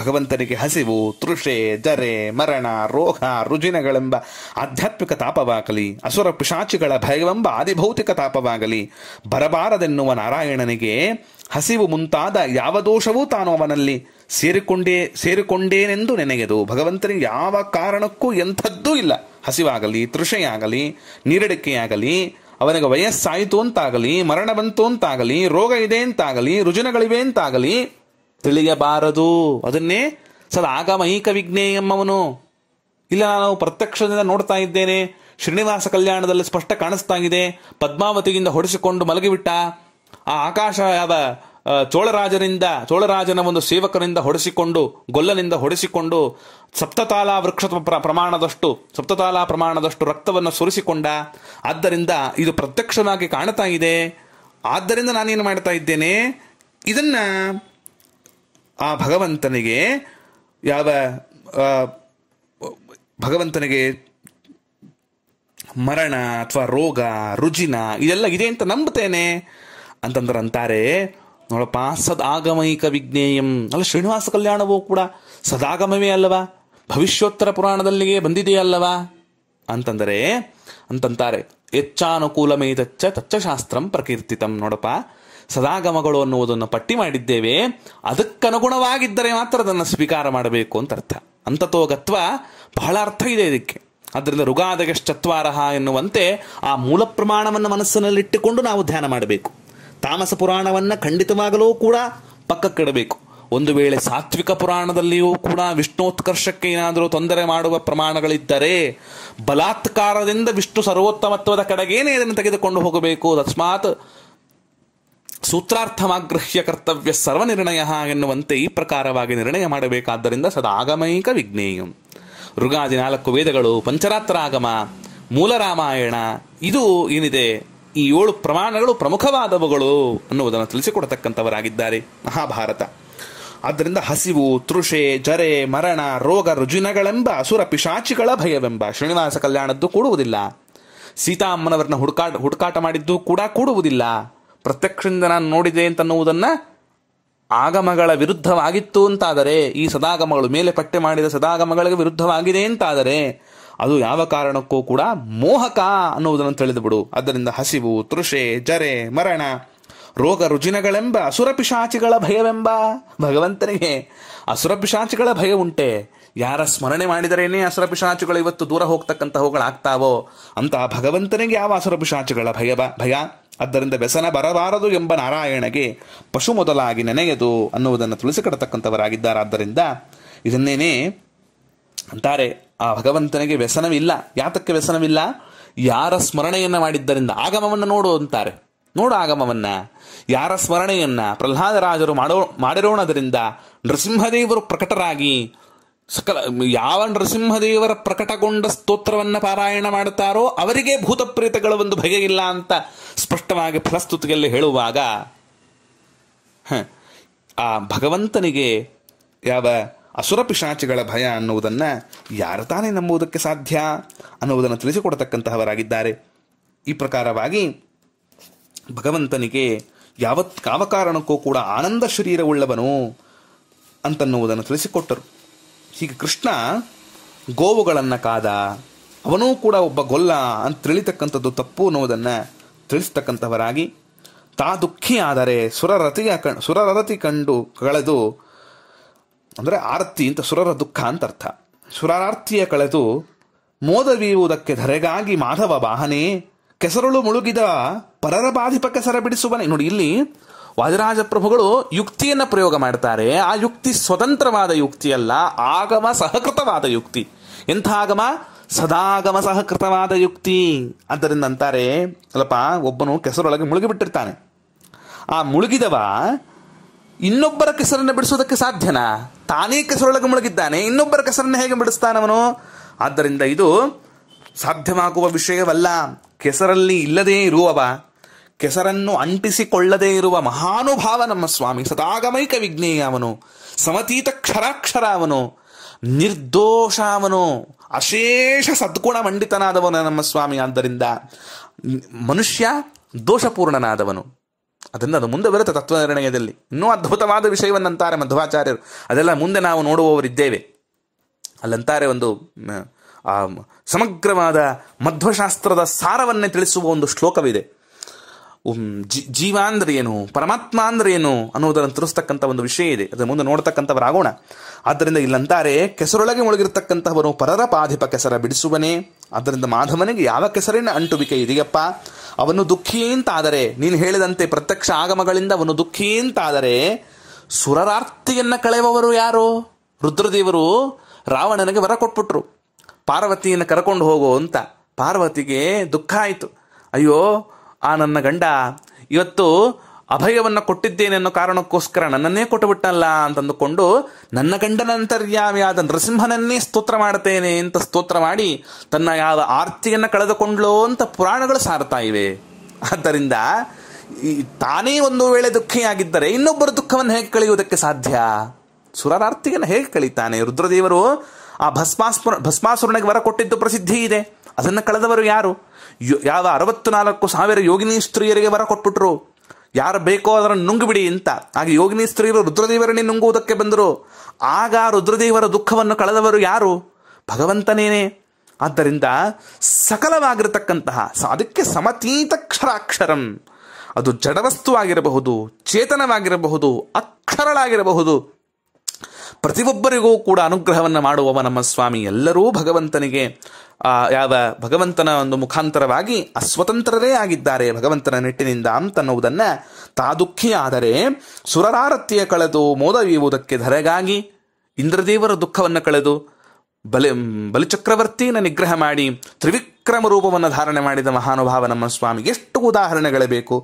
ಭಗವಂತನಿಗೆ ಹಸಿವು ತೃಷೆ ಜರೆ ಮರಣ ರೋಗ ರುಜಿನಗಳೆಂಬ ಆಧ್ಯಾತ್ಮಿಕ ತಾಪವಾಗಲಿ ಅಸುರ ಪಿಶಾಚಿಗಳ ಭಯವೆಂಬ ಆದಿಭೌತಿಕ ತಾಪವಾಗಲಿ ಬರಬಾರದೆನ್ನುವ ನಾರಾಯಣನಿಗೆ ಹಸಿವು ಮುಂತಾದ ಯಾವ ದೋಷವೂ ತಾನು ಅವನಲ್ಲಿ ಸೇರಿಕೊಂಡೇ ಸೇರಿಕೊಂಡೇನೆಂದು ನೆನೆಯದು ಭಗವಂತನಿಗೆ ಯಾವ ಕಾರಣಕ್ಕೂ ಎಂಥದ್ದೂ ಇಲ್ಲ ಹಸಿವಾಗಲಿ ತೃಷೆಯಾಗಲಿ ನೀರಡಿಕೆಯಾಗಲಿ ಅವನಿಗೆ ವಯಸ್ಸಾಯಿತು ಅಂತಾಗಲಿ ಮರಣ ಬಂತು ಅಂತಾಗಲಿ ರೋಗ ಇದೆ ಅಂತಾಗಲಿ ರುಜಿನಗಳಿವೆ ಅಂತಾಗಲಿ ತಿಳಿಯಬಾರದು ಅದನ್ನೇ ಸದಾ ಆಗಮೈಕ ವಿಘ್ನೇ ಎಂಬವನು ಇಲ್ಲ ನಾನು ಪ್ರತ್ಯಕ್ಷದಿಂದ ನೋಡ್ತಾ ಇದ್ದೇನೆ ಶ್ರೀನಿವಾಸ ಕಲ್ಯಾಣದಲ್ಲಿ ಸ್ಪಷ್ಟ ಕಾಣಿಸ್ತಾ ಇದೆ ಪದ್ಮಾವತಿಯಿಂದ ಹೊಡೆಸಿಕೊಂಡು ಮಲಗಿಬಿಟ್ಟ ಆ ಯಾವ ಚೋಳರಾಜನಿಂದ ಚೋಳರಾಜನ ಒಂದು ಸೇವಕರಿಂದ ಹೊಡೆಸಿಕೊಂಡು ಗೊಲ್ಲನಿಂದ ಹೊಡೆಸಿಕೊಂಡು ಸಪ್ತತಾಲ ವೃಕ್ಷ ಪ್ರಮಾಣದಷ್ಟು ಸಪ್ತತಾಲ ಪ್ರಮಾಣದಷ್ಟು ರಕ್ತವನ್ನು ಸುರಿಸಿಕೊಂಡ ಆದ್ದರಿಂದ ಇದು ಪ್ರತ್ಯಕ್ಷವಾಗಿ ಕಾಣ್ತಾ ಇದೆ ಆದ್ದರಿಂದ ನಾನೇನು ಮಾಡ್ತಾ ಇದ್ದೇನೆ ಇದನ್ನ ಆ ಭಗವಂತನಿಗೆ ಯಾವ ಭಗವಂತನಿಗೆ ಮರಣ ಅಥವಾ ರೋಗ ರುಜಿನ ಇದೆಲ್ಲ ಇದೆ ಅಂತ ನಂಬುತ್ತೇನೆ ಅಂತಂದ್ರೆ ಅಂತಾರೆ ನೋಡಪ್ಪ ಸದಾಗಮೈಕ ವಿಜ್ಞೇಯಂ ಅಲ್ಲ ಶ್ರೀನಿವಾಸ ಕಲ್ಯಾಣವೂ ಕೂಡ ಸದಾಗಮವೇ ಅಲ್ಲವಾ ಭವಿಷ್ಯೋತ್ತರ ಪುರಾಣದಲ್ಲಿಯೇ ಬಂದಿದೆಯಲ್ಲವಾ ಅಂತಂದರೆ ಅಂತಂತಾರೆ ಹೆಚ್ಚಾನುಕೂಲಮೇತಚ್ಚ ತಚ್ಚ ಶಾಸ್ತ್ರಂ ಪ್ರಕೀರ್ತಿತಂ ನೋಡಪ್ಪ ಸದಾಗಮಗಳು ಅನ್ನುವುದನ್ನು ಪಟ್ಟಿ ಮಾಡಿದ್ದೇವೆ ಅದಕ್ಕನುಗುಣವಾಗಿದ್ದರೆ ಮಾತ್ರ ಅದನ್ನು ಸ್ವೀಕಾರ ಮಾಡಬೇಕು ಅಂತ ಅರ್ಥ ಅಂತತೋಗತ್ವ ಬಹಳ ಅರ್ಥ ಇದೆ ಇದಕ್ಕೆ ಅದರಿಂದ ಋಗಾದಗಶ್ಚತ್ವಾರಹ ಎನ್ನುವಂತೆ ಆ ಮೂಲ ಪ್ರಮಾಣವನ್ನು ಮನಸ್ಸಿನಲ್ಲಿಟ್ಟುಕೊಂಡು ನಾವು ಧ್ಯಾನ ಮಾಡಬೇಕು ತಾಮಸ ಪುರಾಣವನ್ನು ಖಂಡಿತವಾಗಲೂ ಕೂಡ ಪಕ್ಕಕ್ಕಿಡಬೇಕು ಒಂದು ವೇಳೆ ಸಾತ್ವಿಕ ಪುರಾಣದಲ್ಲಿಯೂ ಕೂಡ ವಿಷ್ಣೋತ್ಕರ್ಷಕ್ಕೆ ಏನಾದರೂ ತೊಂದರೆ ಮಾಡುವ ಪ್ರಮಾಣಗಳಿದ್ದರೆ ಬಲಾತ್ಕಾರದಿಂದ ವಿಷ್ಣು ಸರ್ವೋತ್ತಮತ್ವದ ಕಡೆಗೇನೆ ಇದನ್ನು ತೆಗೆದುಕೊಂಡು ಹೋಗಬೇಕು ತಸ್ಮಾತ್ ಸೂತ್ರಾರ್ಥಮಾಗ್ರಹ್ಯ ಕರ್ತವ್ಯ ಸರ್ವನಿರ್ಣಯ ಎನ್ನುವಂತೆ ಈ ಪ್ರಕಾರವಾಗಿ ನಿರ್ಣಯ ಮಾಡಬೇಕಾದ್ದರಿಂದ ಸದಾ ಆಗಮೈಕ ವಿಜ್ಞೇಯಂ ಋಗಾದಿ ನಾಲ್ಕು ವೇದಗಳು ಪಂಚರಾತ್ರ ಆಗಮ ಮೂಲ ರಾಮಾಯಣ ಇದು ಏನಿದೆ ಈ ಏಳು ಪ್ರಮಾಣಗಳು ಪ್ರಮುಖವಾದವುಗಳು ಅನ್ನುವುದನ್ನು ತಿಳಿಸಿಕೊಡತಕ್ಕಂಥವರಾಗಿದ್ದಾರೆ ಮಹಾಭಾರತ ಆದ್ದರಿಂದ ಹಸಿವು ತೃಷೆ ಜರೆ ಮರಣ ರೋಗ ರುಜಿನಗಳೆಂಬ ಅಸುರ ಪಿಶಾಚಿಗಳ ಭಯವೆಂಬ ಶ್ರೀನಿವಾಸ ಕಲ್ಯಾಣದ್ದು ಕೂಡುವುದಿಲ್ಲ ಸೀತಾಮ್ಮನವರನ್ನ ಹುಡುಕಾಟ ಹುಡುಕಾಟ ಮಾಡಿದ್ದು ಕೂಡ ಕೂಡುವುದಿಲ್ಲ ಪ್ರತ್ಯಕ್ಷದಿಂದ ನಾನು ನೋಡಿದೆ ಅಂತನ್ನುವುದನ್ನು ಆಗಮಗಳ ವಿರುದ್ಧವಾಗಿತ್ತು ಅಂತಾದರೆ ಈ ಸದಾಗಮಗಳು ಮೇಲೆ ಪಟ್ಟೆ ಮಾಡಿದ ಸದಾಗಮಗಳಿಗೆ ವಿರುದ್ಧವಾಗಿದೆ ಅಂತಾದರೆ ಅದು ಯಾವ ಕಾರಣಕ್ಕೂ ಕೂಡ ಮೋಹಕ ಅನ್ನುವುದನ್ನು ತಿಳಿದುಬಿಡು ಅದರಿಂದ ಹಸಿವು ತೃಷೆ ಜರೆ ಮರಣ ರೋಗ ರುಜಿನಗಳೆಂಬ ಅಸುರ ಪಿಶಾಚಿಗಳ ಭಯವೆಂಬ ಭಗವಂತನಿಗೆ ಅಸುರ ಪಿಶಾಚಿಗಳ ಭಯ ಉಂಟೆ ಯಾರ ಸ್ಮರಣೆ ಮಾಡಿದರೇನೆ ಅಸುರ ಪಿಶಾಚಿಗಳು ಇವತ್ತು ದೂರ ಹೋಗ್ತಕ್ಕಂಥವುಗಳಾಗ್ತಾವೋ ಅಂತ ಭಗವಂತನಿಗೆ ಯಾವ ಅಸುರ ಪಿಶಾಚಿಗಳ ಭಯ ಭಯ ಆದ್ದರಿಂದ ವ್ಯಸನ ಬರಬಾರದು ಎಂಬ ನಾರಾಯಣಗೆ ಪಶು ಮೊದಲಾಗಿ ನೆನೆಯದು ಅನ್ನುವುದನ್ನು ಆದ್ದರಿಂದ ಇದನ್ನೇನೆ ಅಂತಾರೆ ಆ ಭಗವಂತನಿಗೆ ವ್ಯಸನವಿಲ್ಲ ಯಾತಕ್ಕೆ ವ್ಯಸನವಿಲ್ಲ ಯಾರ ಸ್ಮರಣೆಯನ್ನು ಮಾಡಿದ್ದರಿಂದ ಆಗಮವನ್ನು ನೋಡು ಅಂತಾರೆ ನೋಡು ಆಗಮವನ್ನ ಯಾರ ಸ್ಮರಣೆಯನ್ನ ಪ್ರಹ್ಲಾದರಾಜರು ಮಾಡೋ ಮಾಡಿರೋಣದರಿಂದ ನೃಸಿಂಹದೇವರು ಪ್ರಕಟರಾಗಿ ಸಕಲ ಯಾವ ನರಸಿಂಹದೇವರ ಪ್ರಕಟಗೊಂಡ ಸ್ತೋತ್ರವನ್ನು ಪಾರಾಯಣ ಮಾಡುತ್ತಾರೋ ಅವರಿಗೆ ಭೂತಪ್ರೇತಗಳ ಒಂದು ಇಲ್ಲ ಅಂತ ಸ್ಪಷ್ಟವಾಗಿ ಫಲಸ್ತುತಿಯಲ್ಲಿ ಹೇಳುವಾಗ ಆ ಭಗವಂತನಿಗೆ ಯಾವ ಅಸುರ ಪಿಶಾಚಿಗಳ ಭಯ ಅನ್ನುವುದನ್ನು ಯಾರು ತಾನೇ ನಂಬುವುದಕ್ಕೆ ಸಾಧ್ಯ ಅನ್ನುವುದನ್ನು ತಿಳಿಸಿಕೊಡತಕ್ಕಂತಹವರಾಗಿದ್ದಾರೆ ಈ ಪ್ರಕಾರವಾಗಿ ಭಗವಂತನಿಗೆ ಯಾವತ್ ಯಾವ ಕಾರಣಕ್ಕೂ ಕೂಡ ಆನಂದ ಶರೀರವುಳ್ಳವನು ಅಂತನ್ನುವುದನ್ನು ತಿಳಿಸಿಕೊಟ್ಟರು ಹೀಗೆ ಕೃಷ್ಣ ಗೋವುಗಳನ್ನು ಕಾದ ಅವನೂ ಕೂಡ ಒಬ್ಬ ಗೊಲ್ಲ ಅಂತ ತಿಳಿತಕ್ಕಂಥದ್ದು ತಪ್ಪು ಅನ್ನುವುದನ್ನು ತಿಳಿಸ್ತಕ್ಕಂಥವರಾಗಿ ತಾ ದುಃಖಿ ಆದರೆ ಸುರರತಿಯ ಕಣ್ ಸುರರತಿ ಕಂಡು ಕಳೆದು ಅಂದರೆ ಆರತಿ ಅಂತ ಸುರರ ದುಃಖ ಅಂತ ಅರ್ಥ ಸುರಾರ್ತಿಯ ಕಳೆದು ಮೋದವೀಯುವುದಕ್ಕೆ ಧರೆಗಾಗಿ ಮಾಧವ ವಾಹನೇ ಕೆಸರುಳು ಮುಳುಗಿದ ಪರರ ಬಾಧಿಪ ಕೆಸರ ಬಿಡಿಸುವನೆ ನೋಡಿ ಇಲ್ಲಿ ವಾದಿರಾಜ ಪ್ರಭುಗಳು ಯುಕ್ತಿಯನ್ನು ಪ್ರಯೋಗ ಮಾಡ್ತಾರೆ ಆ ಯುಕ್ತಿ ಸ್ವತಂತ್ರವಾದ ಯುಕ್ತಿಯಲ್ಲ ಆಗಮ ಸಹಕೃತವಾದ ಯುಕ್ತಿ ಎಂಥ ಆಗಮ ಸದಾಗಮ ಸಹಕೃತವಾದ ಯುಕ್ತಿ ಆದ್ದರಿಂದ ಅಂತಾರೆ ಅಲ್ಲಪ್ಪ ಒಬ್ಬನು ಕೆಸರೊಳಗೆ ಮುಳುಗಿಬಿಟ್ಟಿರ್ತಾನೆ ಆ ಮುಳುಗಿದವ ಇನ್ನೊಬ್ಬರ ಕೆಸರನ್ನು ಬಿಡಿಸೋದಕ್ಕೆ ಸಾಧ್ಯನಾ ತಾನೇ ಕೆಸರೊಳಗೆ ಮುಳುಗಿದ್ದಾನೆ ಇನ್ನೊಬ್ಬರ ಕೆಸರನ್ನು ಹೇಗೆ ಬಿಡಿಸ್ತಾನವನು ಆದ್ದರಿಂದ ಇದು ಸಾಧ್ಯವಾಗುವ ವಿಷಯವಲ್ಲ ಕೆಸರಲ್ಲಿ ಇಲ್ಲದೇ ಇರುವವ ಕೆಸರನ್ನು ಅಂಟಿಸಿಕೊಳ್ಳದೇ ಇರುವ ಮಹಾನುಭಾವ ನಮ್ಮ ಸ್ವಾಮಿ ಸದಾಗಮೈಕ ವಿಜ್ಞೇಯ ಅವನು ಸಮತೀತ ಕ್ಷರಾಕ್ಷರ ಅವನು ನಿರ್ದೋಷ ಅವನು ಅಶೇಷ ಸದ್ಗುಣ ಮಂಡಿತನಾದವನು ನಮ್ಮ ಸ್ವಾಮಿ ಆದ್ದರಿಂದ ಮನುಷ್ಯ ದೋಷಪೂರ್ಣನಾದವನು ಅದನ್ನು ಅದು ಮುಂದೆ ಬರುತ್ತೆ ತತ್ವನಿರ್ಣಯದಲ್ಲಿ ಇನ್ನೂ ಅದ್ಭುತವಾದ ವಿಷಯವನ್ನಂತಾರೆ ಮಧ್ವಾಚಾರ್ಯರು ಅದೆಲ್ಲ ಮುಂದೆ ನಾವು ನೋಡುವವರಿದ್ದೇವೆ ಅಲ್ಲಂತಾರೆ ಒಂದು ಸಮಗ್ರವಾದ ಮಧ್ವಶಾಸ್ತ್ರದ ಸಾರವನ್ನೇ ತಿಳಿಸುವ ಒಂದು ಶ್ಲೋಕವಿದೆ ಜೀವ ಅಂದ್ರೆ ಏನು ಪರಮಾತ್ಮ ಅಂದ್ರೆ ಏನು ಅನ್ನೋದನ್ನು ತಿಳಿಸ್ತಕ್ಕಂಥ ಒಂದು ವಿಷಯ ಇದೆ ಅದರ ಮುಂದೆ ನೋಡ್ತಕ್ಕಂಥವರಾಗೋಣ ಆದ್ದರಿಂದ ಇಲ್ಲಂತಾರೆ ಕೆಸರೊಳಗೆ ಮುಳುಗಿರ್ತಕ್ಕಂಥವನು ಪರರ ಪಾಧಿಪ ಕೆಸರ ಬಿಡಿಸುವನೇ ಆದ್ದರಿಂದ ಮಾಧವನಿಗೆ ಯಾವ ಕೆಸರಿನ ಅಂಟುವಿಕೆ ಇದೆಯಪ್ಪ ಅವನು ದುಃಖಿ ಅಂತಾದರೆ ನೀನು ಹೇಳಿದಂತೆ ಪ್ರತ್ಯಕ್ಷ ಆಗಮಗಳಿಂದ ಅವನು ದುಃಖಿ ಅಂತಾದರೆ ಸುರರಾರ್ತಿಯನ್ನ ಕಳೆಯುವವರು ಯಾರು ರುದ್ರದೇವರು ರಾವಣನಿಗೆ ವರ ಕೊಟ್ಬಿಟ್ರು ಪಾರ್ವತಿಯನ್ನು ಕರಕೊಂಡು ಹೋಗೋ ಅಂತ ಪಾರ್ವತಿಗೆ ದುಃಖ ಆಯಿತು ಅಯ್ಯೋ ಆ ನನ್ನ ಗಂಡ ಇವತ್ತು ಅಭಯವನ್ನು ಕೊಟ್ಟಿದ್ದೇನೆ ಅನ್ನೋ ಕಾರಣಕ್ಕೋಸ್ಕರ ನನ್ನನ್ನೇ ಕೊಟ್ಟು ಬಿಟ್ಟಲ್ಲ ಅಂತಂದುಕೊಂಡು ನನ್ನ ಗಂಡನಂತರ್ಯಾವ್ಯಾದ ನೃಸಿಂಹನನ್ನೇ ಸ್ತೋತ್ರ ಮಾಡ್ತೇನೆ ಅಂತ ಸ್ತೋತ್ರ ಮಾಡಿ ತನ್ನ ಯಾವ ಆರ್ತಿಯನ್ನು ಕಳೆದುಕೊಂಡ್ಲೋ ಅಂತ ಪುರಾಣಗಳು ಸಾರತಾ ಇವೆ ಆದ್ದರಿಂದ ಈ ತಾನೇ ಒಂದು ವೇಳೆ ದುಃಖಿಯಾಗಿದ್ದರೆ ಇನ್ನೊಬ್ಬರ ದುಃಖವನ್ನು ಹೇಗೆ ಕಳೆಯುವುದಕ್ಕೆ ಸಾಧ್ಯ ಸುರಾರಾರ್ತಿಯನ್ನು ಹೇಗೆ ಕಳೀತಾನೆ ರುದ್ರದೇವರು ಆ ಭಸ್ಮಾಸ್ಪುರ ಭಸ್ಮಾಸುರನಿಗೆ ವರ ಕೊಟ್ಟಿದ್ದು ಪ್ರಸಿದ್ಧಿ ಇದೆ ಅದನ್ನು ಕಳೆದವರು ಯಾರು ಯಾವ ಅರವತ್ತು ನಾಲ್ಕು ಸಾವಿರ ಯೋಗಿನಿ ಸ್ತ್ರೀಯರಿಗೆ ವರ ಕೊಟ್ಬಿಟ್ರು ಯಾರು ಬೇಕೋ ಅದರನ್ನು ನುಂಗ್ಬಿಡಿ ಅಂತ ಹಾಗೆ ಯೋಗಿನಿ ಸ್ತ್ರೀಯರು ರುದ್ರದೇವರನ್ನೇ ನುಂಗುವುದಕ್ಕೆ ಬಂದರು ಆಗ ರುದ್ರದೇವರ ದುಃಖವನ್ನು ಕಳೆದವರು ಯಾರು ಭಗವಂತನೇನೆ ಆದ್ದರಿಂದ ಸಕಲವಾಗಿರತಕ್ಕಂತಹ ಅದಕ್ಕೆ ಸಮತೀತ ಕ್ಷರಾಕ್ಷರಂ ಅದು ಜಡವಸ್ತುವಾಗಿರಬಹುದು ಚೇತನವಾಗಿರಬಹುದು ಅಕ್ಷರಳಾಗಿರಬಹುದು ಪ್ರತಿಯೊಬ್ಬರಿಗೂ ಕೂಡ ಅನುಗ್ರಹವನ್ನು ಮಾಡುವವ ನಮ್ಮ ಸ್ವಾಮಿ ಎಲ್ಲರೂ ಭಗವಂತನಿಗೆ ಆ ಯಾವ ಭಗವಂತನ ಒಂದು ಮುಖಾಂತರವಾಗಿ ಅಸ್ವತಂತ್ರರೇ ಆಗಿದ್ದಾರೆ ಭಗವಂತನ ನಿಟ್ಟಿನಿಂದ ಅಂತನ್ನುವುದನ್ನ ತಾ ಸುರರಾರತಿಯ ಕಳೆದು ಮೋದವಿಯುವುದಕ್ಕೆ ಧರೆಗಾಗಿ ಇಂದ್ರದೇವರ ದುಃಖವನ್ನು ಕಳೆದು ಬಲಿ ಬಲಿಚಕ್ರವರ್ತಿಯನ್ನು ನಿಗ್ರಹ ಮಾಡಿ ತ್ರಿವಿಕ್ರಮ ರೂಪವನ್ನು ಧಾರಣೆ ಮಾಡಿದ ಮಹಾನುಭಾವ ನಮ್ಮ ಸ್ವಾಮಿ ಎಷ್ಟು ಉದಾಹರಣೆಗಳ ಬೇಕು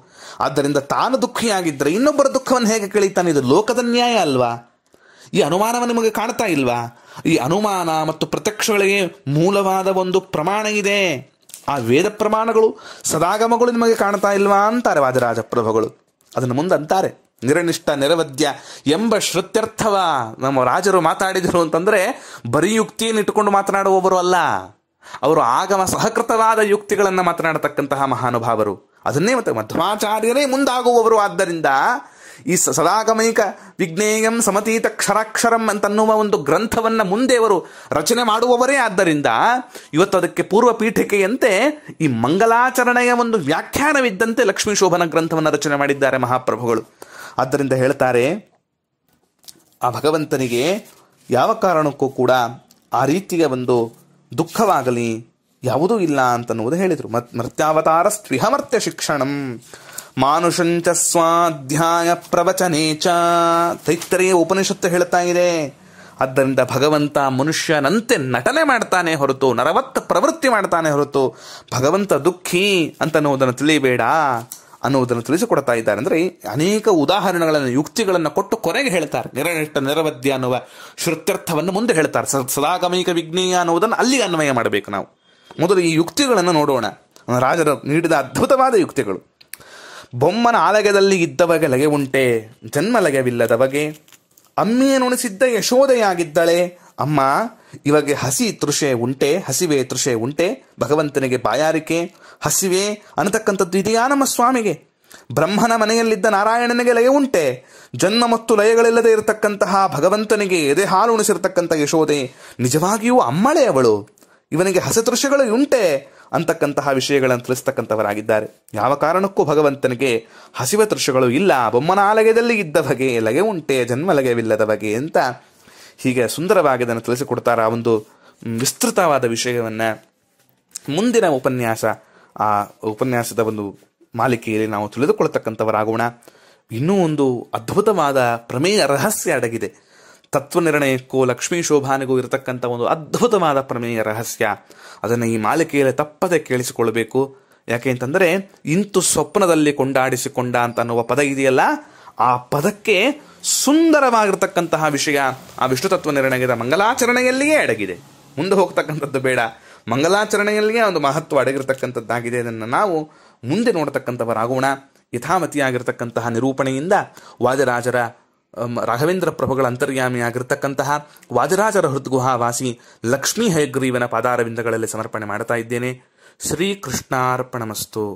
ಆದ್ದರಿಂದ ತಾನು ದುಃಖಿಯಾಗಿದ್ದರೆ ಇನ್ನೊಬ್ಬರ ದುಃಖವನ್ನು ಹೇಗೆ ಕಳೀತಾನೆ ಇದು ಲೋಕದ ನ್ಯಾಯ ಅಲ್ವಾ ಈ ಅನುಮಾನವನ್ನು ನಿಮಗೆ ಕಾಣ್ತಾ ಇಲ್ವಾ ಈ ಅನುಮಾನ ಮತ್ತು ಪ್ರತ್ಯಕ್ಷಗಳಿಗೆ ಮೂಲವಾದ ಒಂದು ಪ್ರಮಾಣ ಇದೆ ಆ ವೇದ ಪ್ರಮಾಣಗಳು ಸದಾಗಮಗಳು ನಿಮಗೆ ಕಾಣ್ತಾ ಇಲ್ವಾ ಅಂತಾರೆ ಪ್ರಭುಗಳು ಅದನ್ನು ಮುಂದಂತಾರೆ ನಿರನಿಷ್ಠ ನಿರವದ್ಯ ಎಂಬ ಶ್ರುತ್ಯರ್ಥವ ನಮ್ಮ ರಾಜರು ಮಾತಾಡಿದರು ಅಂತಂದ್ರೆ ಬರೀ ಯುಕ್ತಿಯನ್ನು ಇಟ್ಟುಕೊಂಡು ಮಾತನಾಡುವವರು ಅಲ್ಲ ಅವರು ಆಗಮ ಸಹಕೃತವಾದ ಯುಕ್ತಿಗಳನ್ನು ಮಾತನಾಡತಕ್ಕಂತಹ ಮಹಾನುಭಾವರು ಅದನ್ನೇ ಮತ್ತು ಮಧ್ವಾಚಾರ್ಯರೇ ಮುಂದಾಗುವವರು ಆದ್ದರಿಂದ ಈ ಸದಾಗಮೈಕ ವಿಜ್ಞೇಯಂ ಸಮತೀತ ಕ್ಷರಾಕ್ಷರಂ ಅಂತನ್ನುವ ಒಂದು ಮುಂದೆ ಅವರು ರಚನೆ ಮಾಡುವವರೇ ಆದ್ದರಿಂದ ಇವತ್ತು ಅದಕ್ಕೆ ಪೂರ್ವ ಪೀಠಿಕೆಯಂತೆ ಈ ಮಂಗಲಾಚರಣೆಯ ಒಂದು ವ್ಯಾಖ್ಯಾನವಿದ್ದಂತೆ ಲಕ್ಷ್ಮೀ ಶೋಭನ ಗ್ರಂಥವನ್ನ ರಚನೆ ಮಾಡಿದ್ದಾರೆ ಮಹಾಪ್ರಭುಗಳು ಆದ್ದರಿಂದ ಹೇಳ್ತಾರೆ ಆ ಭಗವಂತನಿಗೆ ಯಾವ ಕಾರಣಕ್ಕೂ ಕೂಡ ಆ ರೀತಿಯ ಒಂದು ದುಃಖವಾಗಲಿ ಯಾವುದೂ ಇಲ್ಲ ಅಂತನ್ನುವುದು ಹೇಳಿದರು ಮತ್ ಮರ್ತ್ಯಾವತಾರ ಸ್ತ್ರೀಹಮರ್ತ್ಯ ಶಿಕ್ಷಣಂ ಮಾನುಷಂಚ ಸ್ವಾಧ್ಯಾಯ ಪ್ರವಚನೇಚ ಚ ತೈತ್ತರೆಯ ಉಪನಿಷತ್ತು ಹೇಳ್ತಾ ಇದೆ ಆದ್ದರಿಂದ ಭಗವಂತ ಮನುಷ್ಯನಂತೆ ನಟನೆ ಮಾಡ್ತಾನೆ ಹೊರತು ನರವತ್ತ ಪ್ರವೃತ್ತಿ ಮಾಡ್ತಾನೆ ಹೊರತು ಭಗವಂತ ದುಃಖಿ ಅಂತ ಅನ್ನುವುದನ್ನು ತಿಳಿಬೇಡ ಅನ್ನುವುದನ್ನು ತಿಳಿಸಿಕೊಡ್ತಾ ಇದ್ದಾರೆ ಅಂದರೆ ಅನೇಕ ಉದಾಹರಣೆಗಳನ್ನು ಯುಕ್ತಿಗಳನ್ನು ಕೊಟ್ಟು ಕೊನೆಗೆ ಹೇಳ್ತಾರೆ ನಿರನಿಷ್ಠ ನಿರವದ್ಯ ಅನ್ನುವ ಶ್ರುತ್ಯರ್ಥವನ್ನು ಮುಂದೆ ಹೇಳ್ತಾರೆ ಸದಾಗಮಿಕ ವಿಜ್ಞೇಯ ಅನ್ನುವುದನ್ನು ಅಲ್ಲಿ ಅನ್ವಯ ಮಾಡಬೇಕು ನಾವು ಮೊದಲು ಈ ಯುಕ್ತಿಗಳನ್ನು ನೋಡೋಣ ರಾಜರು ನೀಡಿದ ಅದ್ಭುತವಾದ ಯುಕ್ತಿಗಳು ಬೊಮ್ಮನ ಆಲಗದಲ್ಲಿ ಇದ್ದವಗೆ ಲಗೆ ಉಂಟೆ ಜನ್ಮ ಲಗವಿಲ್ಲದವಗೆ ಉಣಿಸಿದ್ದ ಯಶೋದೆಯಾಗಿದ್ದಳೆ ಅಮ್ಮ ಇವಗೆ ಹಸಿ ತೃಷೆ ಉಂಟೆ ಹಸಿವೆ ತೃಷೆ ಉಂಟೆ ಭಗವಂತನಿಗೆ ಬಾಯಾರಿಕೆ ಹಸಿವೆ ಅನ್ನತಕ್ಕಂಥದ್ದು ಇದೆಯಾ ನಮ್ಮ ಸ್ವಾಮಿಗೆ ಬ್ರಹ್ಮನ ಮನೆಯಲ್ಲಿದ್ದ ನಾರಾಯಣನಿಗೆ ಲಯ ಉಂಟೆ ಜನ್ಮ ಮತ್ತು ಲಯಗಳಿಲ್ಲದೆ ಇರತಕ್ಕಂತಹ ಭಗವಂತನಿಗೆ ಎದೆ ಹಾಲು ಉಣಿಸಿರತಕ್ಕಂಥ ಯಶೋದೆ ನಿಜವಾಗಿಯೂ ಅಮ್ಮಳೆ ಅವಳು ಇವನಿಗೆ ಹಸತೃಷಗಳು ಉಂಟೆ ಅಂತಕ್ಕಂತಹ ವಿಷಯಗಳನ್ನು ತಿಳಿಸ್ತಕ್ಕಂಥವರಾಗಿದ್ದಾರೆ ಯಾವ ಕಾರಣಕ್ಕೂ ಭಗವಂತನಿಗೆ ಹಸಿವ ತೃಶಗಳು ಇಲ್ಲ ಬೊಮ್ಮನ ಆಲಯದಲ್ಲಿ ಇದ್ದ ಬಗೆ ಲಗೆ ಉಂಟೆ ಜನ್ಮ ಲಗೆವಿಲ್ಲದ ಬಗೆ ಅಂತ ಹೀಗೆ ಸುಂದರವಾಗಿ ಅದನ್ನು ತಿಳಿಸಿಕೊಡ್ತಾರೆ ಆ ಒಂದು ವಿಸ್ತೃತವಾದ ವಿಷಯವನ್ನು ಮುಂದಿನ ಉಪನ್ಯಾಸ ಆ ಉಪನ್ಯಾಸದ ಒಂದು ಮಾಲಿಕೆಯಲ್ಲಿ ನಾವು ತಿಳಿದುಕೊಳ್ತಕ್ಕಂಥವರಾಗೋಣ ಇನ್ನೂ ಒಂದು ಅದ್ಭುತವಾದ ಪ್ರಮೇಯ ರಹಸ್ಯ ಅಡಗಿದೆ ತತ್ವ ನಿರ್ಣಯಕ್ಕೂ ಲಕ್ಷ್ಮೀ ಶೋಭಾನಿಗೂ ಇರತಕ್ಕಂಥ ಒಂದು ಅದ್ಭುತವಾದ ಪ್ರಮೇಯ ರಹಸ್ಯ ಅದನ್ನು ಈ ಮಾಲಿಕೆಯಲ್ಲಿ ತಪ್ಪದೆ ಕೇಳಿಸಿಕೊಳ್ಬೇಕು ಯಾಕೆ ಅಂತಂದರೆ ಇಂತು ಸ್ವಪ್ನದಲ್ಲಿ ಕೊಂಡಾಡಿಸಿಕೊಂಡ ಅಂತ ಅನ್ನುವ ಪದ ಇದೆಯಲ್ಲ ಆ ಪದಕ್ಕೆ ಸುಂದರವಾಗಿರ್ತಕ್ಕಂತಹ ವಿಷಯ ಆ ವಿಷ್ಣು ತತ್ವ ನಿರ್ಣಯದ ಮಂಗಲಾಚರಣೆಯಲ್ಲಿಯೇ ಅಡಗಿದೆ ಮುಂದೆ ಹೋಗ್ತಕ್ಕಂಥದ್ದು ಬೇಡ ಮಂಗಲಾಚರಣೆಯಲ್ಲಿಯೇ ಒಂದು ಮಹತ್ವ ಅಡಗಿರತಕ್ಕಂಥದ್ದಾಗಿದೆ ಅದನ್ನು ನಾವು ಮುಂದೆ ನೋಡತಕ್ಕಂಥವರಾಗೋಣ ಯಥಾಮತಿಯಾಗಿರ್ತಕ್ಕಂತಹ ನಿರೂಪಣೆಯಿಂದ ವಾದರಾಜರ ರಾಘವೇಂದ್ರ ಪ್ರಭುಗಳ ಅಂತರ್ಯಾಮಿಯಾಗಿರ್ತಕ್ಕಂತಹ ವಾಜರಾಜರ ಹೃದ್ಗುಹಾ ವಾಸಿ ಲಕ್ಷ್ಮೀ ಹಯಗ್ರೀವನ ಪಾದಾರವಿಂದಗಳಲ್ಲಿ ಸಮರ್ಪಣೆ ಮಾಡ್ತಾ ಇದ್ದೇನೆ ಶ್ರೀಕೃಷ್ಣಾರ್ಪಣಮಸ್ತು